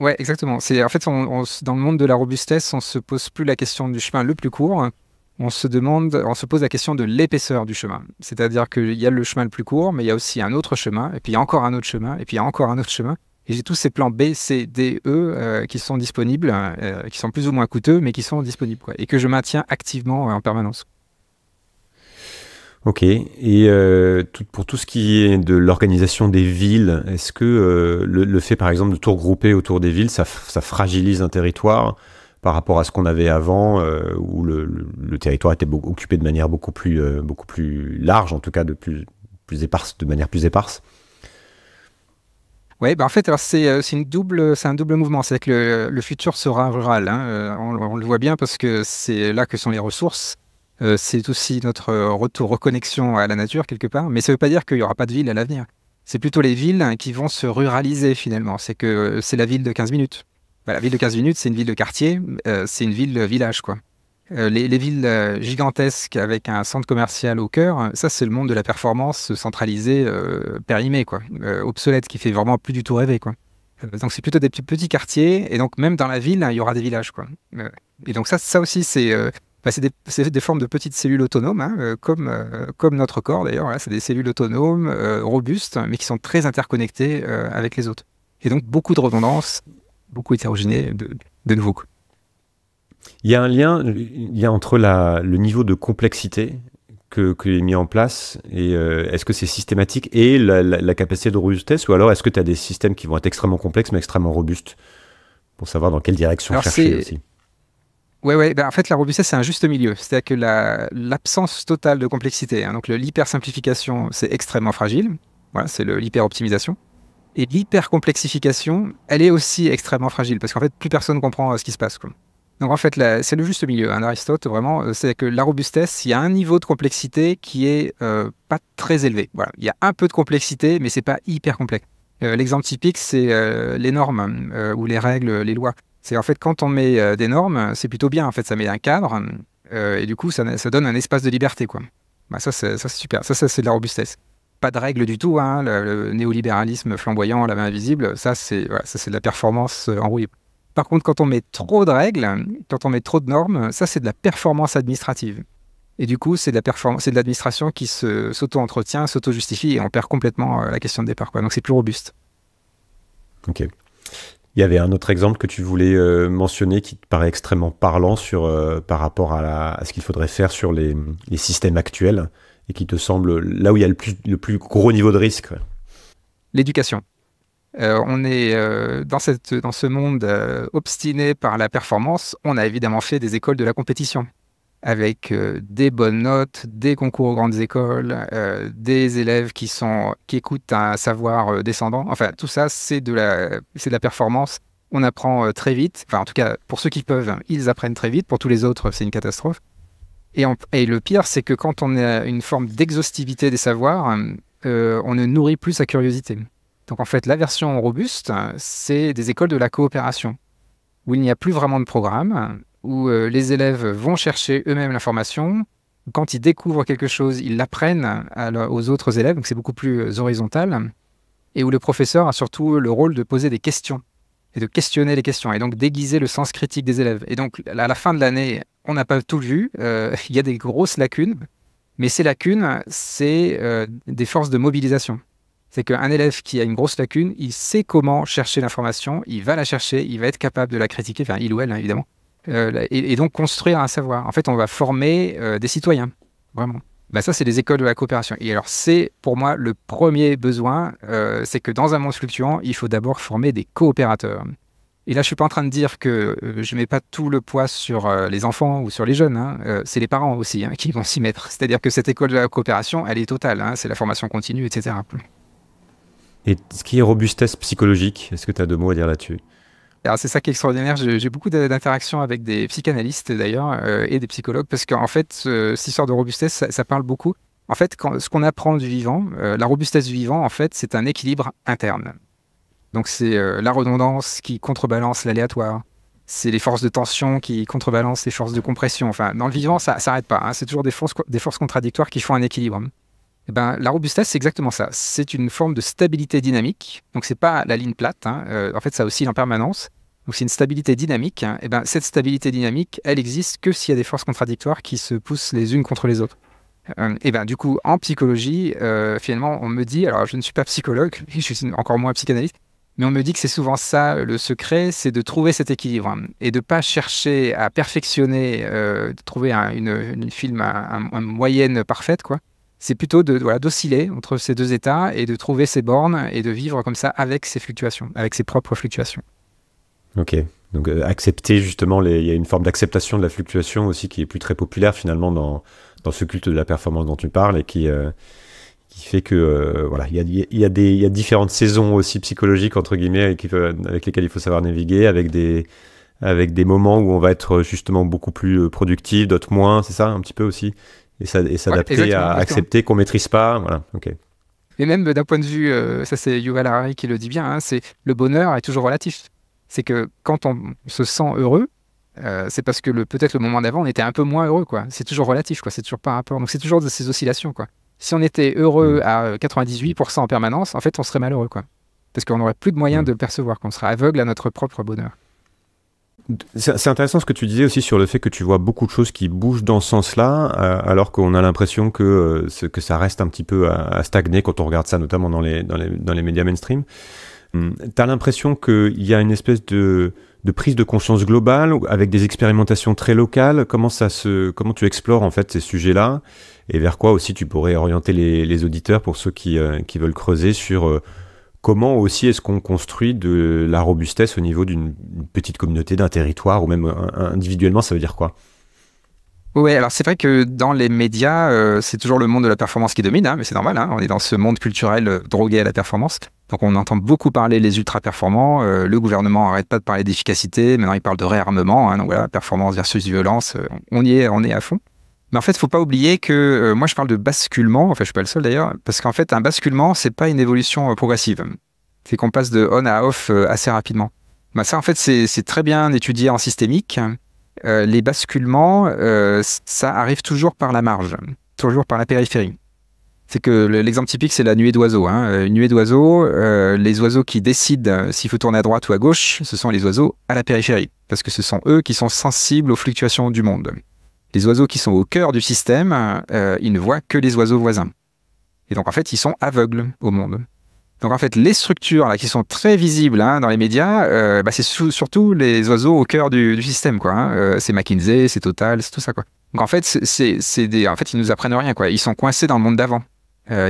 Ouais, exactement. C'est en fait, dans le monde de la robustesse, on se pose plus la question du chemin le plus court. On se demande, on se pose la question de l'épaisseur du chemin. C'est-à-dire qu'il y a le chemin le plus court, mais il y a aussi un autre chemin, et puis il y a encore un autre chemin, et puis il y a encore un autre chemin. Et j'ai tous ces plans B, C, D, E euh, qui sont disponibles, euh, qui sont plus ou moins coûteux, mais qui sont disponibles, et que je maintiens activement euh, en permanence.
Ok, et pour tout ce qui est de l'organisation des villes, est-ce que le, fait par exemple de tout regrouper autour des villes, ça, fragilise un territoire par rapport à ce qu'on avait avant, où le, territoire était occupé de manière beaucoup plus, beaucoup plus large, en tout cas de, plus, plus éparse, de manière plus éparse
oui, bah, en fait, euh, c'est une double, c'est un double mouvement. C'est que le, le, futur sera rural. Hein, euh, on, le voit bien parce que c'est là que sont les ressources. Euh, c'est aussi notre retour reconnexion à la nature quelque part. Mais ça ne veut pas dire qu'il n'y aura pas de ville à l'avenir. C'est plutôt les villes hein, qui vont se ruraliser finalement. C'est que c'est la ville de 15 minutes. Bah, la ville de 15 minutes, c'est une ville de quartier, c'est une ville village quoi. Euh, les, villes euh, gigantesques avec un centre commercial au cœur, euh, ça c'est le monde de la performance centralisée, périmée, quoi, obsolète, qui fait vraiment plus du tout rêver. Quoi. donc c'est plutôt des petits, petits, quartiers, et donc même dans la ville, hein, il y aura des villages. Quoi. et donc ça, ça aussi, bah, c'est des, formes de petites cellules autonomes, hein, comme, comme notre corps d'ailleurs, c'est des cellules autonomes, robustes, mais qui sont très interconnectées avec les autres. Et donc beaucoup de redondance, beaucoup hétérogénées, de,
de nouveau. Il y a un lien entre le niveau de complexité que, que est mis en place et euh, est-ce que c'est systématique et la, capacité de robustesse ou alors est-ce que tu as des systèmes qui vont être extrêmement complexes mais extrêmement robustes pour savoir dans quelle direction chercher aussi
oui, ouais, ben, en fait, la robustesse, c'est un juste milieu. C'est-à-dire que l'absence totale de complexité, hein, donc l'hypersimplification, c'est extrêmement fragile. Voilà, c'est l'hyper-optimisation. Et l'hyper-complexification, elle est aussi extrêmement fragile parce qu'en fait, plus personne comprend euh, ce qui se passe. Quoi. Donc en fait, c'est le juste milieu. Hein, Aristote, vraiment, euh, c'est que la robustesse, il y a un niveau de complexité qui est euh, pas très élevé. Voilà, il y a un peu de complexité, mais ce n'est pas hyper complexe. Euh, l'exemple typique, c'est les normes ou les règles, les lois. C'est en fait quand on met des normes, c'est plutôt bien. En fait, ça met un cadre et du coup, ça, donne un espace de liberté, quoi. Bah, ça, c'est super. Ça, c'est de la robustesse. Pas de règles du tout. Hein, le, néolibéralisme flamboyant, la main invisible, ça, c'est de la performance enrouillée. Par contre, quand on met trop de règles, quand on met trop de normes, ça c'est de la performance administrative. Et du coup, c'est de la performance, c'est de l'administration qui s'auto-entretient, s'auto-justifie et on perd complètement euh, la question de départ. Donc c'est plus robuste.
Ok. Il y avait un autre exemple que tu voulais euh, mentionner qui te paraît extrêmement parlant sur, euh, par rapport à, ce qu'il faudrait faire sur les, systèmes actuels et qui te semble là où il y a le plus, le plus gros niveau de risque.
L'éducation. Euh, on est euh, dans, ce monde euh, obstiné par la performance. On a évidemment fait des écoles de la compétition avec des bonnes notes, des concours aux grandes écoles, des élèves qui, sont, qui écoutent un savoir descendant. Enfin, tout ça, c'est de, la, performance. On apprend très vite. Enfin, en tout cas, pour ceux qui peuvent, ils apprennent très vite. Pour tous les autres, c'est une catastrophe. et le pire, c'est que quand on a une forme d'exhaustivité des savoirs, on ne nourrit plus sa curiosité. Donc en fait, la version robuste, c'est des écoles de la coopération, où il n'y a plus vraiment de programme, où euh, les élèves vont chercher eux-mêmes l'information. Quand ils découvrent quelque chose, ils l'apprennent aux autres élèves, donc c'est beaucoup plus euh, horizontal, et où le professeur a surtout le rôle de poser des questions et de questionner les questions, et donc déguiser le sens critique des élèves. Et donc à la fin de l'année, on n'a pas tout vu, euh, il y a des grosses lacunes, mais ces lacunes, c'est des forces de mobilisation c'est qu'un élève qui a une grosse lacune, il sait comment chercher l'information, il va la chercher, il va être capable de la critiquer, enfin il ou elle hein, évidemment, euh, et, donc construire un savoir. En fait, on va former euh, des citoyens, vraiment. Ben ça, c'est les écoles de la coopération. Et alors, c'est pour moi le premier besoin, euh, c'est que dans un monde fluctuant, il faut d'abord former des coopérateurs. Et là, je suis pas en train de dire que je mets pas tout le poids sur les enfants ou sur les jeunes. Hein. c'est les parents aussi hein, qui vont s'y mettre. C'est-à-dire que cette école de la coopération, elle est totale. c'est la formation continue, etc.
Et ce qui est robustesse psychologique, est-ce que tu as deux mots à dire là-dessus
c'est ça qui est extraordinaire. J'ai beaucoup d'interactions avec des psychanalystes d'ailleurs euh, et des psychologues parce qu'en fait, cette histoire de robustesse, ça, parle beaucoup. En fait, quand, ce qu'on apprend du vivant, euh, la robustesse du vivant, en fait, c'est un équilibre interne. Donc c'est euh, la redondance qui contrebalance l'aléatoire. C'est les forces de tension qui contrebalancent les forces de compression. Enfin, dans le vivant, ça s'arrête pas. Hein. C'est toujours des forces, des forces contradictoires qui font un équilibre eh ben, la robustesse, c'est exactement ça. C'est une forme de stabilité dynamique. Donc, ce n'est pas la ligne plate. Hein. Euh, en fait, ça oscille en permanence. Donc, c'est une stabilité dynamique. Hein. Eh ben, cette stabilité dynamique, elle existe que s'il y a des forces contradictoires qui se poussent les unes contre les autres. et euh, eh ben, du coup, en psychologie, euh, finalement, on me dit, alors je ne suis pas psychologue, je suis encore moins psychanalyste, mais on me dit que c'est souvent ça le secret, c'est de trouver cet équilibre hein, et de ne pas chercher à perfectionner, de trouver une, film, une moyenne parfaite, quoi c'est plutôt de voilà d'osciller entre ces deux états et de trouver ses bornes et de vivre comme ça avec ses fluctuations, avec ses propres fluctuations.
Ok. Donc euh, accepter justement, les... il y a une forme d'acceptation de la fluctuation aussi qui est plus très populaire finalement dans, ce culte de la performance dont tu parles et qui, euh, fait que euh, voilà, il y a, des, y a différentes saisons aussi psychologiques entre guillemets avec, lesquelles il faut savoir naviguer, avec des, avec des moments où on va être justement beaucoup plus productif, d'autres moins, c'est ça un petit peu aussi et s'adapter à accepter qu'on maîtrise pas. Voilà, ok.
Et même d'un point de vue, euh, ça c'est Yuval Harari qui le dit bien, hein, c'est le bonheur est toujours relatif. C'est que quand on se sent heureux, euh, c'est parce que le peut-être le moment d'avant on était un peu moins heureux C'est toujours relatif c'est toujours par rapport. Donc c'est toujours de ces oscillations quoi. Si on était heureux mm. à 98% euh, en permanence, en fait on serait malheureux quoi. Parce qu'on n'aurait plus de moyens mm. de percevoir, qu'on serait aveugle à notre propre bonheur.
C'est intéressant ce que tu disais aussi sur le fait que tu vois beaucoup de choses qui bougent dans ce sens-là, euh, alors qu'on a l'impression que, euh, que ça reste un petit peu à, stagner quand on regarde ça, notamment dans les, dans les, médias mainstream. Hum, tu as l'impression qu'il y a une espèce de, prise de conscience globale avec des expérimentations très locales. Comment, ça se, comment tu explores en fait ces sujets-là et vers quoi aussi tu pourrais orienter les, auditeurs pour ceux qui, euh, veulent creuser sur comment aussi est-ce qu'on construit de la robustesse au niveau d'une petite communauté, d'un territoire, ou même individuellement, ça veut dire quoi
oui, alors c'est vrai que dans les médias, euh, c'est toujours le monde de la performance qui domine, hein, mais c'est normal, hein, on est dans ce monde culturel euh, drogué à la performance. Donc on entend beaucoup parler les ultra-performants, euh, le gouvernement n'arrête pas de parler d'efficacité, maintenant il parle de réarmement, hein, donc voilà, performance versus violence, on y est, on est à fond. Mais en fait, faut pas oublier que euh, moi je parle de basculement, enfin je suis pas le seul d'ailleurs, parce qu'en fait un basculement c'est pas une évolution euh, progressive, c'est qu'on passe de on à off euh, assez rapidement. Bah, ça en fait c'est très bien étudié en systémique. les basculements, ça arrive toujours par la marge, toujours par la périphérie. C'est que l'exemple typique, c'est la nuée d'oiseaux. Hein. Une nuée d'oiseaux, les oiseaux qui décident s'il faut tourner à droite ou à gauche, ce sont les oiseaux à la périphérie, parce que ce sont eux qui sont sensibles aux fluctuations du monde. Les oiseaux qui sont au cœur du système, euh, ils ne voient que les oiseaux voisins. Et donc en fait, ils sont aveugles au monde. Donc en fait, les structures là, qui sont très visibles hein, dans les médias, euh, bah, c'est surtout les oiseaux au cœur du, système. Hein. Euh, c'est McKinsey, c'est Total, c'est tout ça. Donc en fait, c'est, des, en fait, ils nous apprennent rien. Ils sont coincés dans le monde d'avant,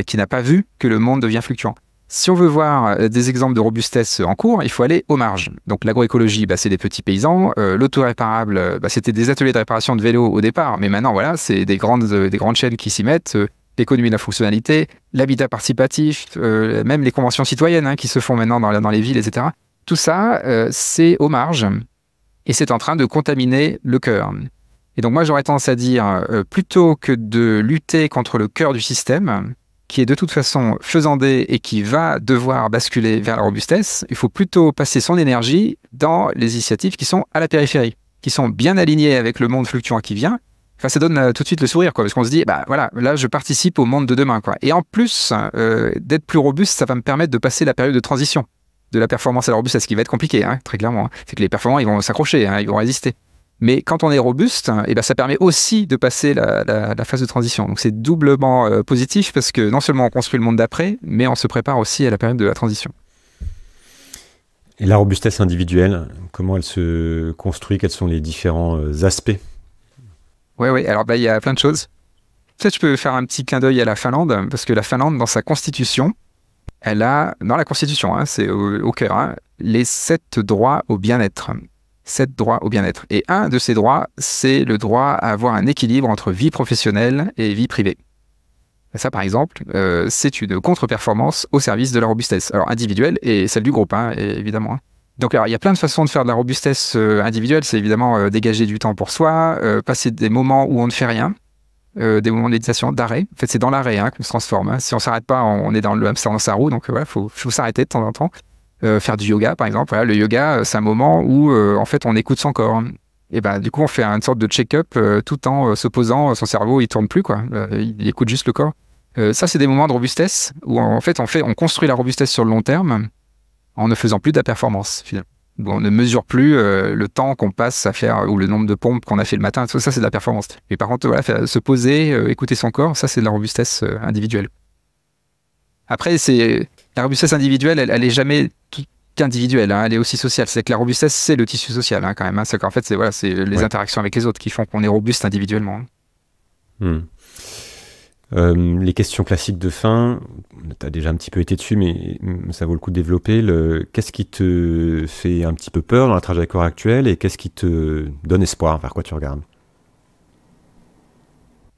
qui n'a pas vu que le monde devient fluctuant. Si on veut voir euh, des exemples de robustesse en cours, il faut aller aux marges. Donc l'agroécologie, bah, c'est des petits paysans. Euh, l'auto-réparable, euh, bah, c'était des ateliers de réparation de vélos au départ, mais maintenant, voilà, c'est des grandes, chaînes qui s'y mettent. L'économie de la fonctionnalité, l'habitat participatif, même les conventions citoyennes hein, qui se font maintenant dans, dans, les villes, etc. Tout ça, c'est aux marges et c'est en train de contaminer le cœur. Et donc moi, j'aurais tendance à dire, plutôt que de lutter contre le cœur du système, qui est de toute façon faisandé et qui va devoir basculer vers la robustesse, il faut plutôt passer son énergie dans les initiatives qui sont à la périphérie, qui sont bien alignées avec le monde fluctuant qui vient. Enfin, ça donne euh, tout de suite le sourire, quoi, parce qu'on se dit, bah voilà, là, je participe au monde de demain, quoi. Et en plus, euh, d'être plus robuste, ça va me permettre de passer la période de transition de la performance à la robustesse, qui va être compliqué, hein, très clairement. Hein. C'est que les performants, ils vont s'accrocher, hein, ils vont résister. Mais quand on est robuste, et hein, eh ben, ça permet aussi de passer la, phase de transition. Donc c'est doublement euh, positif parce que non seulement on construit le monde d'après, mais on se prépare aussi à la période de la transition.
Et la robustesse individuelle, comment elle se construit Quels sont les différents euh, aspects
Oui, oui, alors bah, il y a plein de choses. Peut-être je peux faire un petit clin d'œil à la Finlande, parce que la Finlande, dans sa constitution, elle a, dans la constitution, hein, c'est au, cœur, hein, les sept droits au bien-être sept droits au bien-être. Et un de ces droits, c'est le droit à avoir un équilibre entre vie professionnelle et vie privée. Ça, par exemple, euh, c'est une contre-performance au service de la robustesse, alors individuelle et celle du groupe, hein, évidemment. Hein. Donc, il y a plein de façons de faire de la robustesse euh, individuelle. C'est évidemment euh, dégager du temps pour soi, passer des moments où on ne fait rien, des moments de méditation, d'arrêt. En fait, c'est dans l'arrêt hein, qu'on se transforme. Si on s'arrête pas, on est dans le hamster dans sa roue. Donc, voilà, faut, faut s'arrêter de temps en temps. Euh, faire du yoga par exemple. le yoga, euh, c'est un moment où euh, en fait on écoute son corps. Et ben du coup on fait une sorte de check-up tout en se posant, son cerveau il tourne plus quoi, il écoute juste le corps. ça c'est des moments de robustesse où en fait on fait, on construit la robustesse sur le long terme en ne faisant plus de la performance finalement. on ne mesure plus le temps qu'on passe à faire ou le nombre de pompes qu'on a fait le matin. ça, c'est de la performance. Mais par contre, voilà, se poser, écouter son corps, ça, c'est de la robustesse individuelle. Après, c'est la robustesse individuelle, elle, n'est jamais qu'individuelle, hein, elle est aussi sociale. C'est que la robustesse, c'est le tissu social hein, quand même. Hein. C'est qu'en fait, c'est c'est les interactions avec les autres qui font qu'on est robuste individuellement.
Hmm. Euh, les questions classiques de fin, tu as déjà un petit peu été dessus, mais ça vaut le coup de développer. Le... Qu'est-ce qui te fait un petit peu peur dans la trajectoire actuelle et qu'est-ce qui te donne espoir Vers quoi tu regardes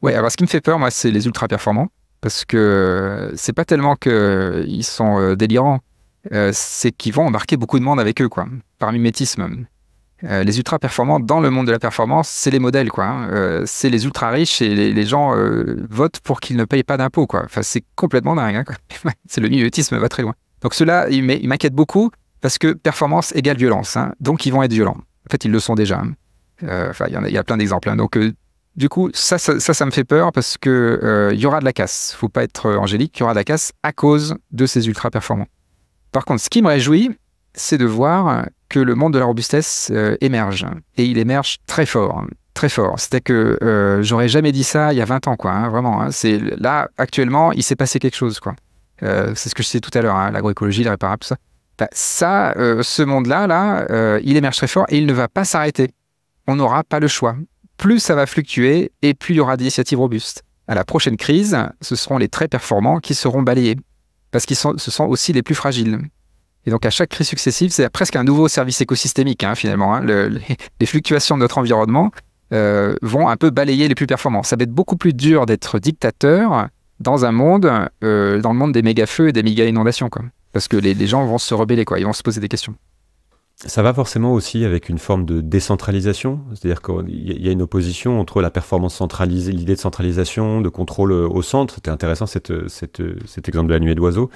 Ouais, alors ce qui me fait peur, moi, c'est les ultra performants. Parce que c'est pas tellement qu'ils sont euh, délirants, euh, c'est qu'ils vont embarquer beaucoup de monde avec eux, quoi, par mimétisme. Euh, les ultra performants dans le monde de la performance, c'est les modèles, quoi. Hein. c'est les ultra riches et les, gens votent pour qu'ils ne payent pas d'impôts, quoi. Enfin, c'est complètement dingue, hein, quoi. c'est le mimétisme va très loin. Donc cela, il m'inquiète beaucoup parce que performance égale violence, hein. donc ils vont être violents. En fait, ils le sont déjà. Hein. Enfin, il y, y, a plein d'exemples. Donc du coup, ça, ça, ça, me fait peur parce que il euh, y aura de la casse. Faut pas être euh, angélique, il y aura de la casse à cause de ces ultra performants. Par contre, ce qui me réjouit, c'est de voir que le monde de la robustesse euh, émerge et il émerge très fort très fort. C'était que euh, j'aurais jamais dit ça il y a 20 ans, quoi. Hein, vraiment. Hein. c'est là actuellement, il s'est passé quelque chose, quoi. c'est ce que je disais tout à l'heure, hein, l'agroécologie, le réparable, tout ça. Bah, ça, ce monde-là, là, il émerge très fort et il ne va pas s'arrêter. On n'aura pas le choix plus ça va fluctuer et plus il y aura d'initiatives robustes. À la prochaine crise, ce seront les très performants qui seront balayés, parce qu'ils sont, ce sont aussi les plus fragiles. Et donc à chaque crise successive, c'est presque un nouveau service écosystémique hein, finalement. Hein. les, fluctuations de notre environnement euh, vont un peu balayer les plus performants. Ça va être beaucoup plus dur d'être dictateur dans un monde, euh, dans le monde des méga feux et des méga inondations, parce que les, les gens vont se rebeller, quoi. ils vont se poser des questions ça va forcément aussi avec
une forme de décentralisation, c'est-à-dire qu'il y a une opposition entre la performance centralisée, l'idée de centralisation, de contrôle euh, au centre. C'était intéressant euh, euh, cet exemple de la nuée d'oiseaux,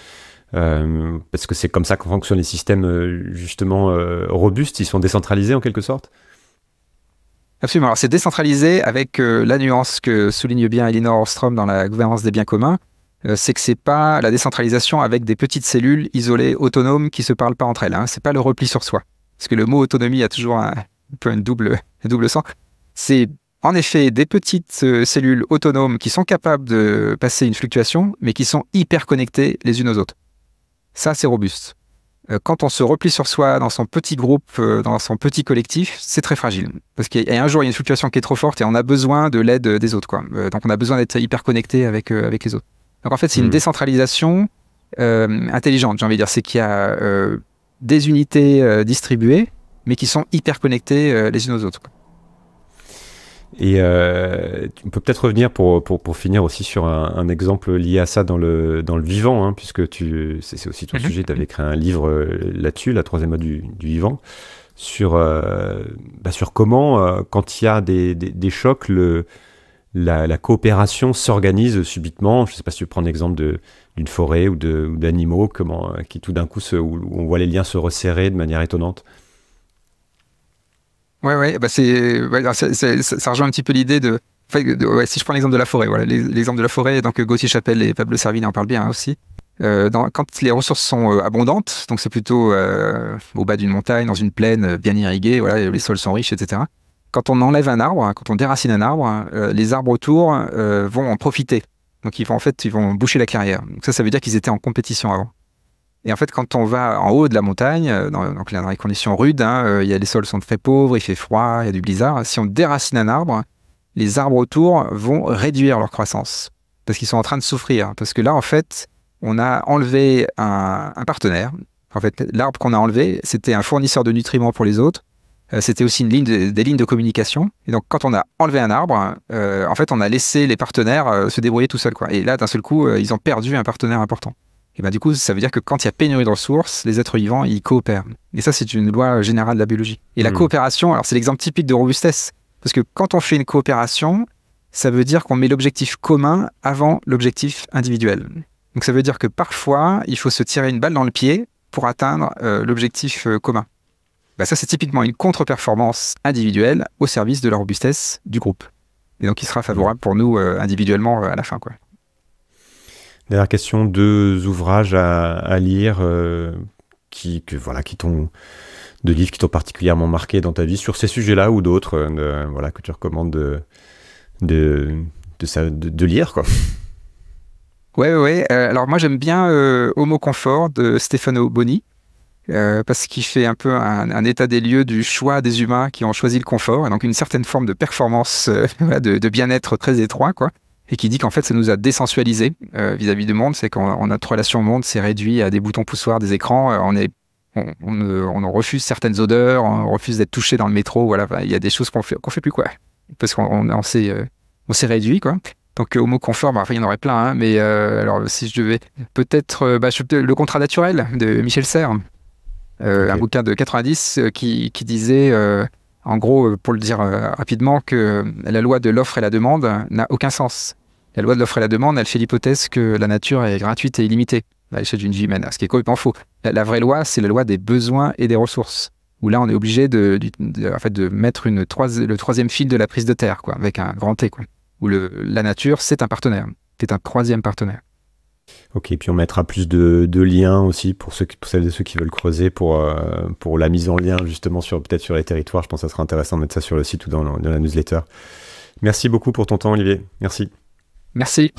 parce que c'est comme ça qu'en fonctionnent les systèmes justement robustes, ils sont décentralisés en quelque sorte.
Absolument, alors c'est décentralisé avec la nuance que souligne bien Elinor Ostrom dans la gouvernance des biens communs, euh, c'est que c'est pas la décentralisation avec des petites cellules isolées, autonomes, qui se parlent pas entre elles. Ce hein. C'est pas le repli sur soi. Parce que le mot autonomie a toujours un, peu un double, double sens. C'est en effet des petites euh, cellules autonomes qui sont capables de passer une fluctuation, mais qui sont hyper connectées les unes aux autres. Ça, c'est robuste. Euh, quand on se replie sur soi dans son petit groupe, dans son petit collectif, c'est très fragile. Parce qu'un jour, il y a une fluctuation qui est trop forte et on a besoin de l'aide des autres. Donc on a besoin d'être hyper connecté avec, avec les autres. Donc en fait, c'est une hmm. décentralisation euh, intelligente, j'ai envie de dire. C'est qu'il y a euh, des unités euh, distribuées, mais qui sont hyper connectées les unes aux autres.
Et euh, on peut peut-être revenir pour, pour, pour, finir aussi sur un, exemple lié à ça dans le, dans le vivant, hein, puisque tu, c'est, aussi ton mhm. sujet, tu avais écrit un livre là-dessus, la troisième mode du, du, vivant, sur, bah, sur comment, quand il y a des, des, des chocs, le, la, coopération s'organise subitement. Je ne sais pas si tu prends l'exemple d'une forêt ou d'animaux comment euh, qui tout d'un coup, on voit les liens se resserrer de manière étonnante.
Oui, ouais, bah, ça rejoint un petit peu l'idée de, si je prends l'exemple de la forêt, voilà, l'exemple de la forêt, donc euh, Gauthier Chapelle et Pablo Servigne en parlent bien hein, aussi. Euh, dans, quand les ressources sont abondantes, donc c'est plutôt au bas d'une montagne, dans une plaine bien irriguée, voilà, les sols sont riches, etc quand on enlève un arbre, hein, quand on déracine un arbre, hein, euh, les arbres autour euh, vont en profiter. Donc ils vont en fait, ils vont boucher la carrière. Donc ça, ça veut dire qu'ils étaient en compétition avant. Et en fait, quand on va en haut de la montagne, euh, dans, les conditions rudes, hein, il les sols sont très pauvres, il fait froid, il y a du blizzard. Si on déracine un arbre, les arbres autour vont réduire leur croissance parce qu'ils sont en train de souffrir. Parce que là, en fait, on a enlevé un partenaire. En fait, l'arbre qu'on a enlevé, c'était un fournisseur de nutriments pour les autres euh, c'était aussi une ligne des lignes de communication. Et donc, quand on a enlevé un arbre, euh, en fait, on a laissé les partenaires euh, se débrouiller tout seuls. Et là, d'un seul coup, ils ont perdu un partenaire important. Et bien, du coup, ça veut dire que quand il y a pénurie de ressources, les êtres vivants, ils coopèrent. Et ça, c'est une loi générale de la biologie. Et la mmh. coopération, alors c'est l'exemple typique de robustesse. Parce que quand on fait une coopération, ça veut dire qu'on met l'objectif commun avant l'objectif individuel. Donc ça veut dire que parfois, il faut se tirer une balle dans le pied pour atteindre l'objectif commun bah ça c'est typiquement une contre-performance individuelle au service de la robustesse du groupe. Et donc il sera favorable pour nous euh, individuellement euh, à la fin. Quoi.
Dernière question, deux ouvrages à, lire euh, qui, que, voilà, qui t'ont de livres qui t'ont particulièrement marqué dans ta vie sur ces sujets-là ou d'autres voilà, que tu recommandes de, de, de, de, lire quoi.
Ouais, ouais. alors moi j'aime bien Homo Confort de Stefano Boni euh, parce qu'il fait un peu un, état des lieux du choix des humains qui ont choisi le confort, et donc une certaine forme de performance, euh, de, bien-être très étroit, quoi, et qui dit qu'en fait, ça nous a désensualisés euh, vis-à-vis du monde, c'est qu'on notre relation au monde c'est réduit à des boutons poussoirs, des écrans, on est on, refuse certaines odeurs, on refuse d'être touché dans le métro, voilà, il y a des choses qu'on fait, qu'on fait plus, quoi, parce qu'on on, s'est on s'est réduit, quoi. Donc au mot bah, enfin il y en aurait plein, hein, mais alors si je devais peut-être bah, le contrat naturel de Michel Serres, euh, un bouquin de 90 euh, qui, disait, euh, en gros, pour le dire rapidement, que la loi de l'offre et la demande n'a aucun sens. La loi de l'offre et la demande, elle fait l'hypothèse que la nature est gratuite et illimitée à bah, l'échelle d'une vie humaine, ce qui est complètement faux. La, vraie loi, c'est la loi des besoins et des ressources, où là, on est obligé de, en fait, de mettre une le troisième fil de la prise de terre, quoi, avec un grand T, quoi, où le, la nature, c'est un partenaire, c'est un troisième partenaire.
Ok, puis on mettra plus de, liens aussi pour, celles et ceux qui veulent creuser euh, pour, la mise en lien justement sur peut-être sur les territoires. Je pense que ça sera intéressant de mettre ça sur le site ou dans la newsletter. Merci beaucoup pour ton temps, Olivier. Merci. Merci.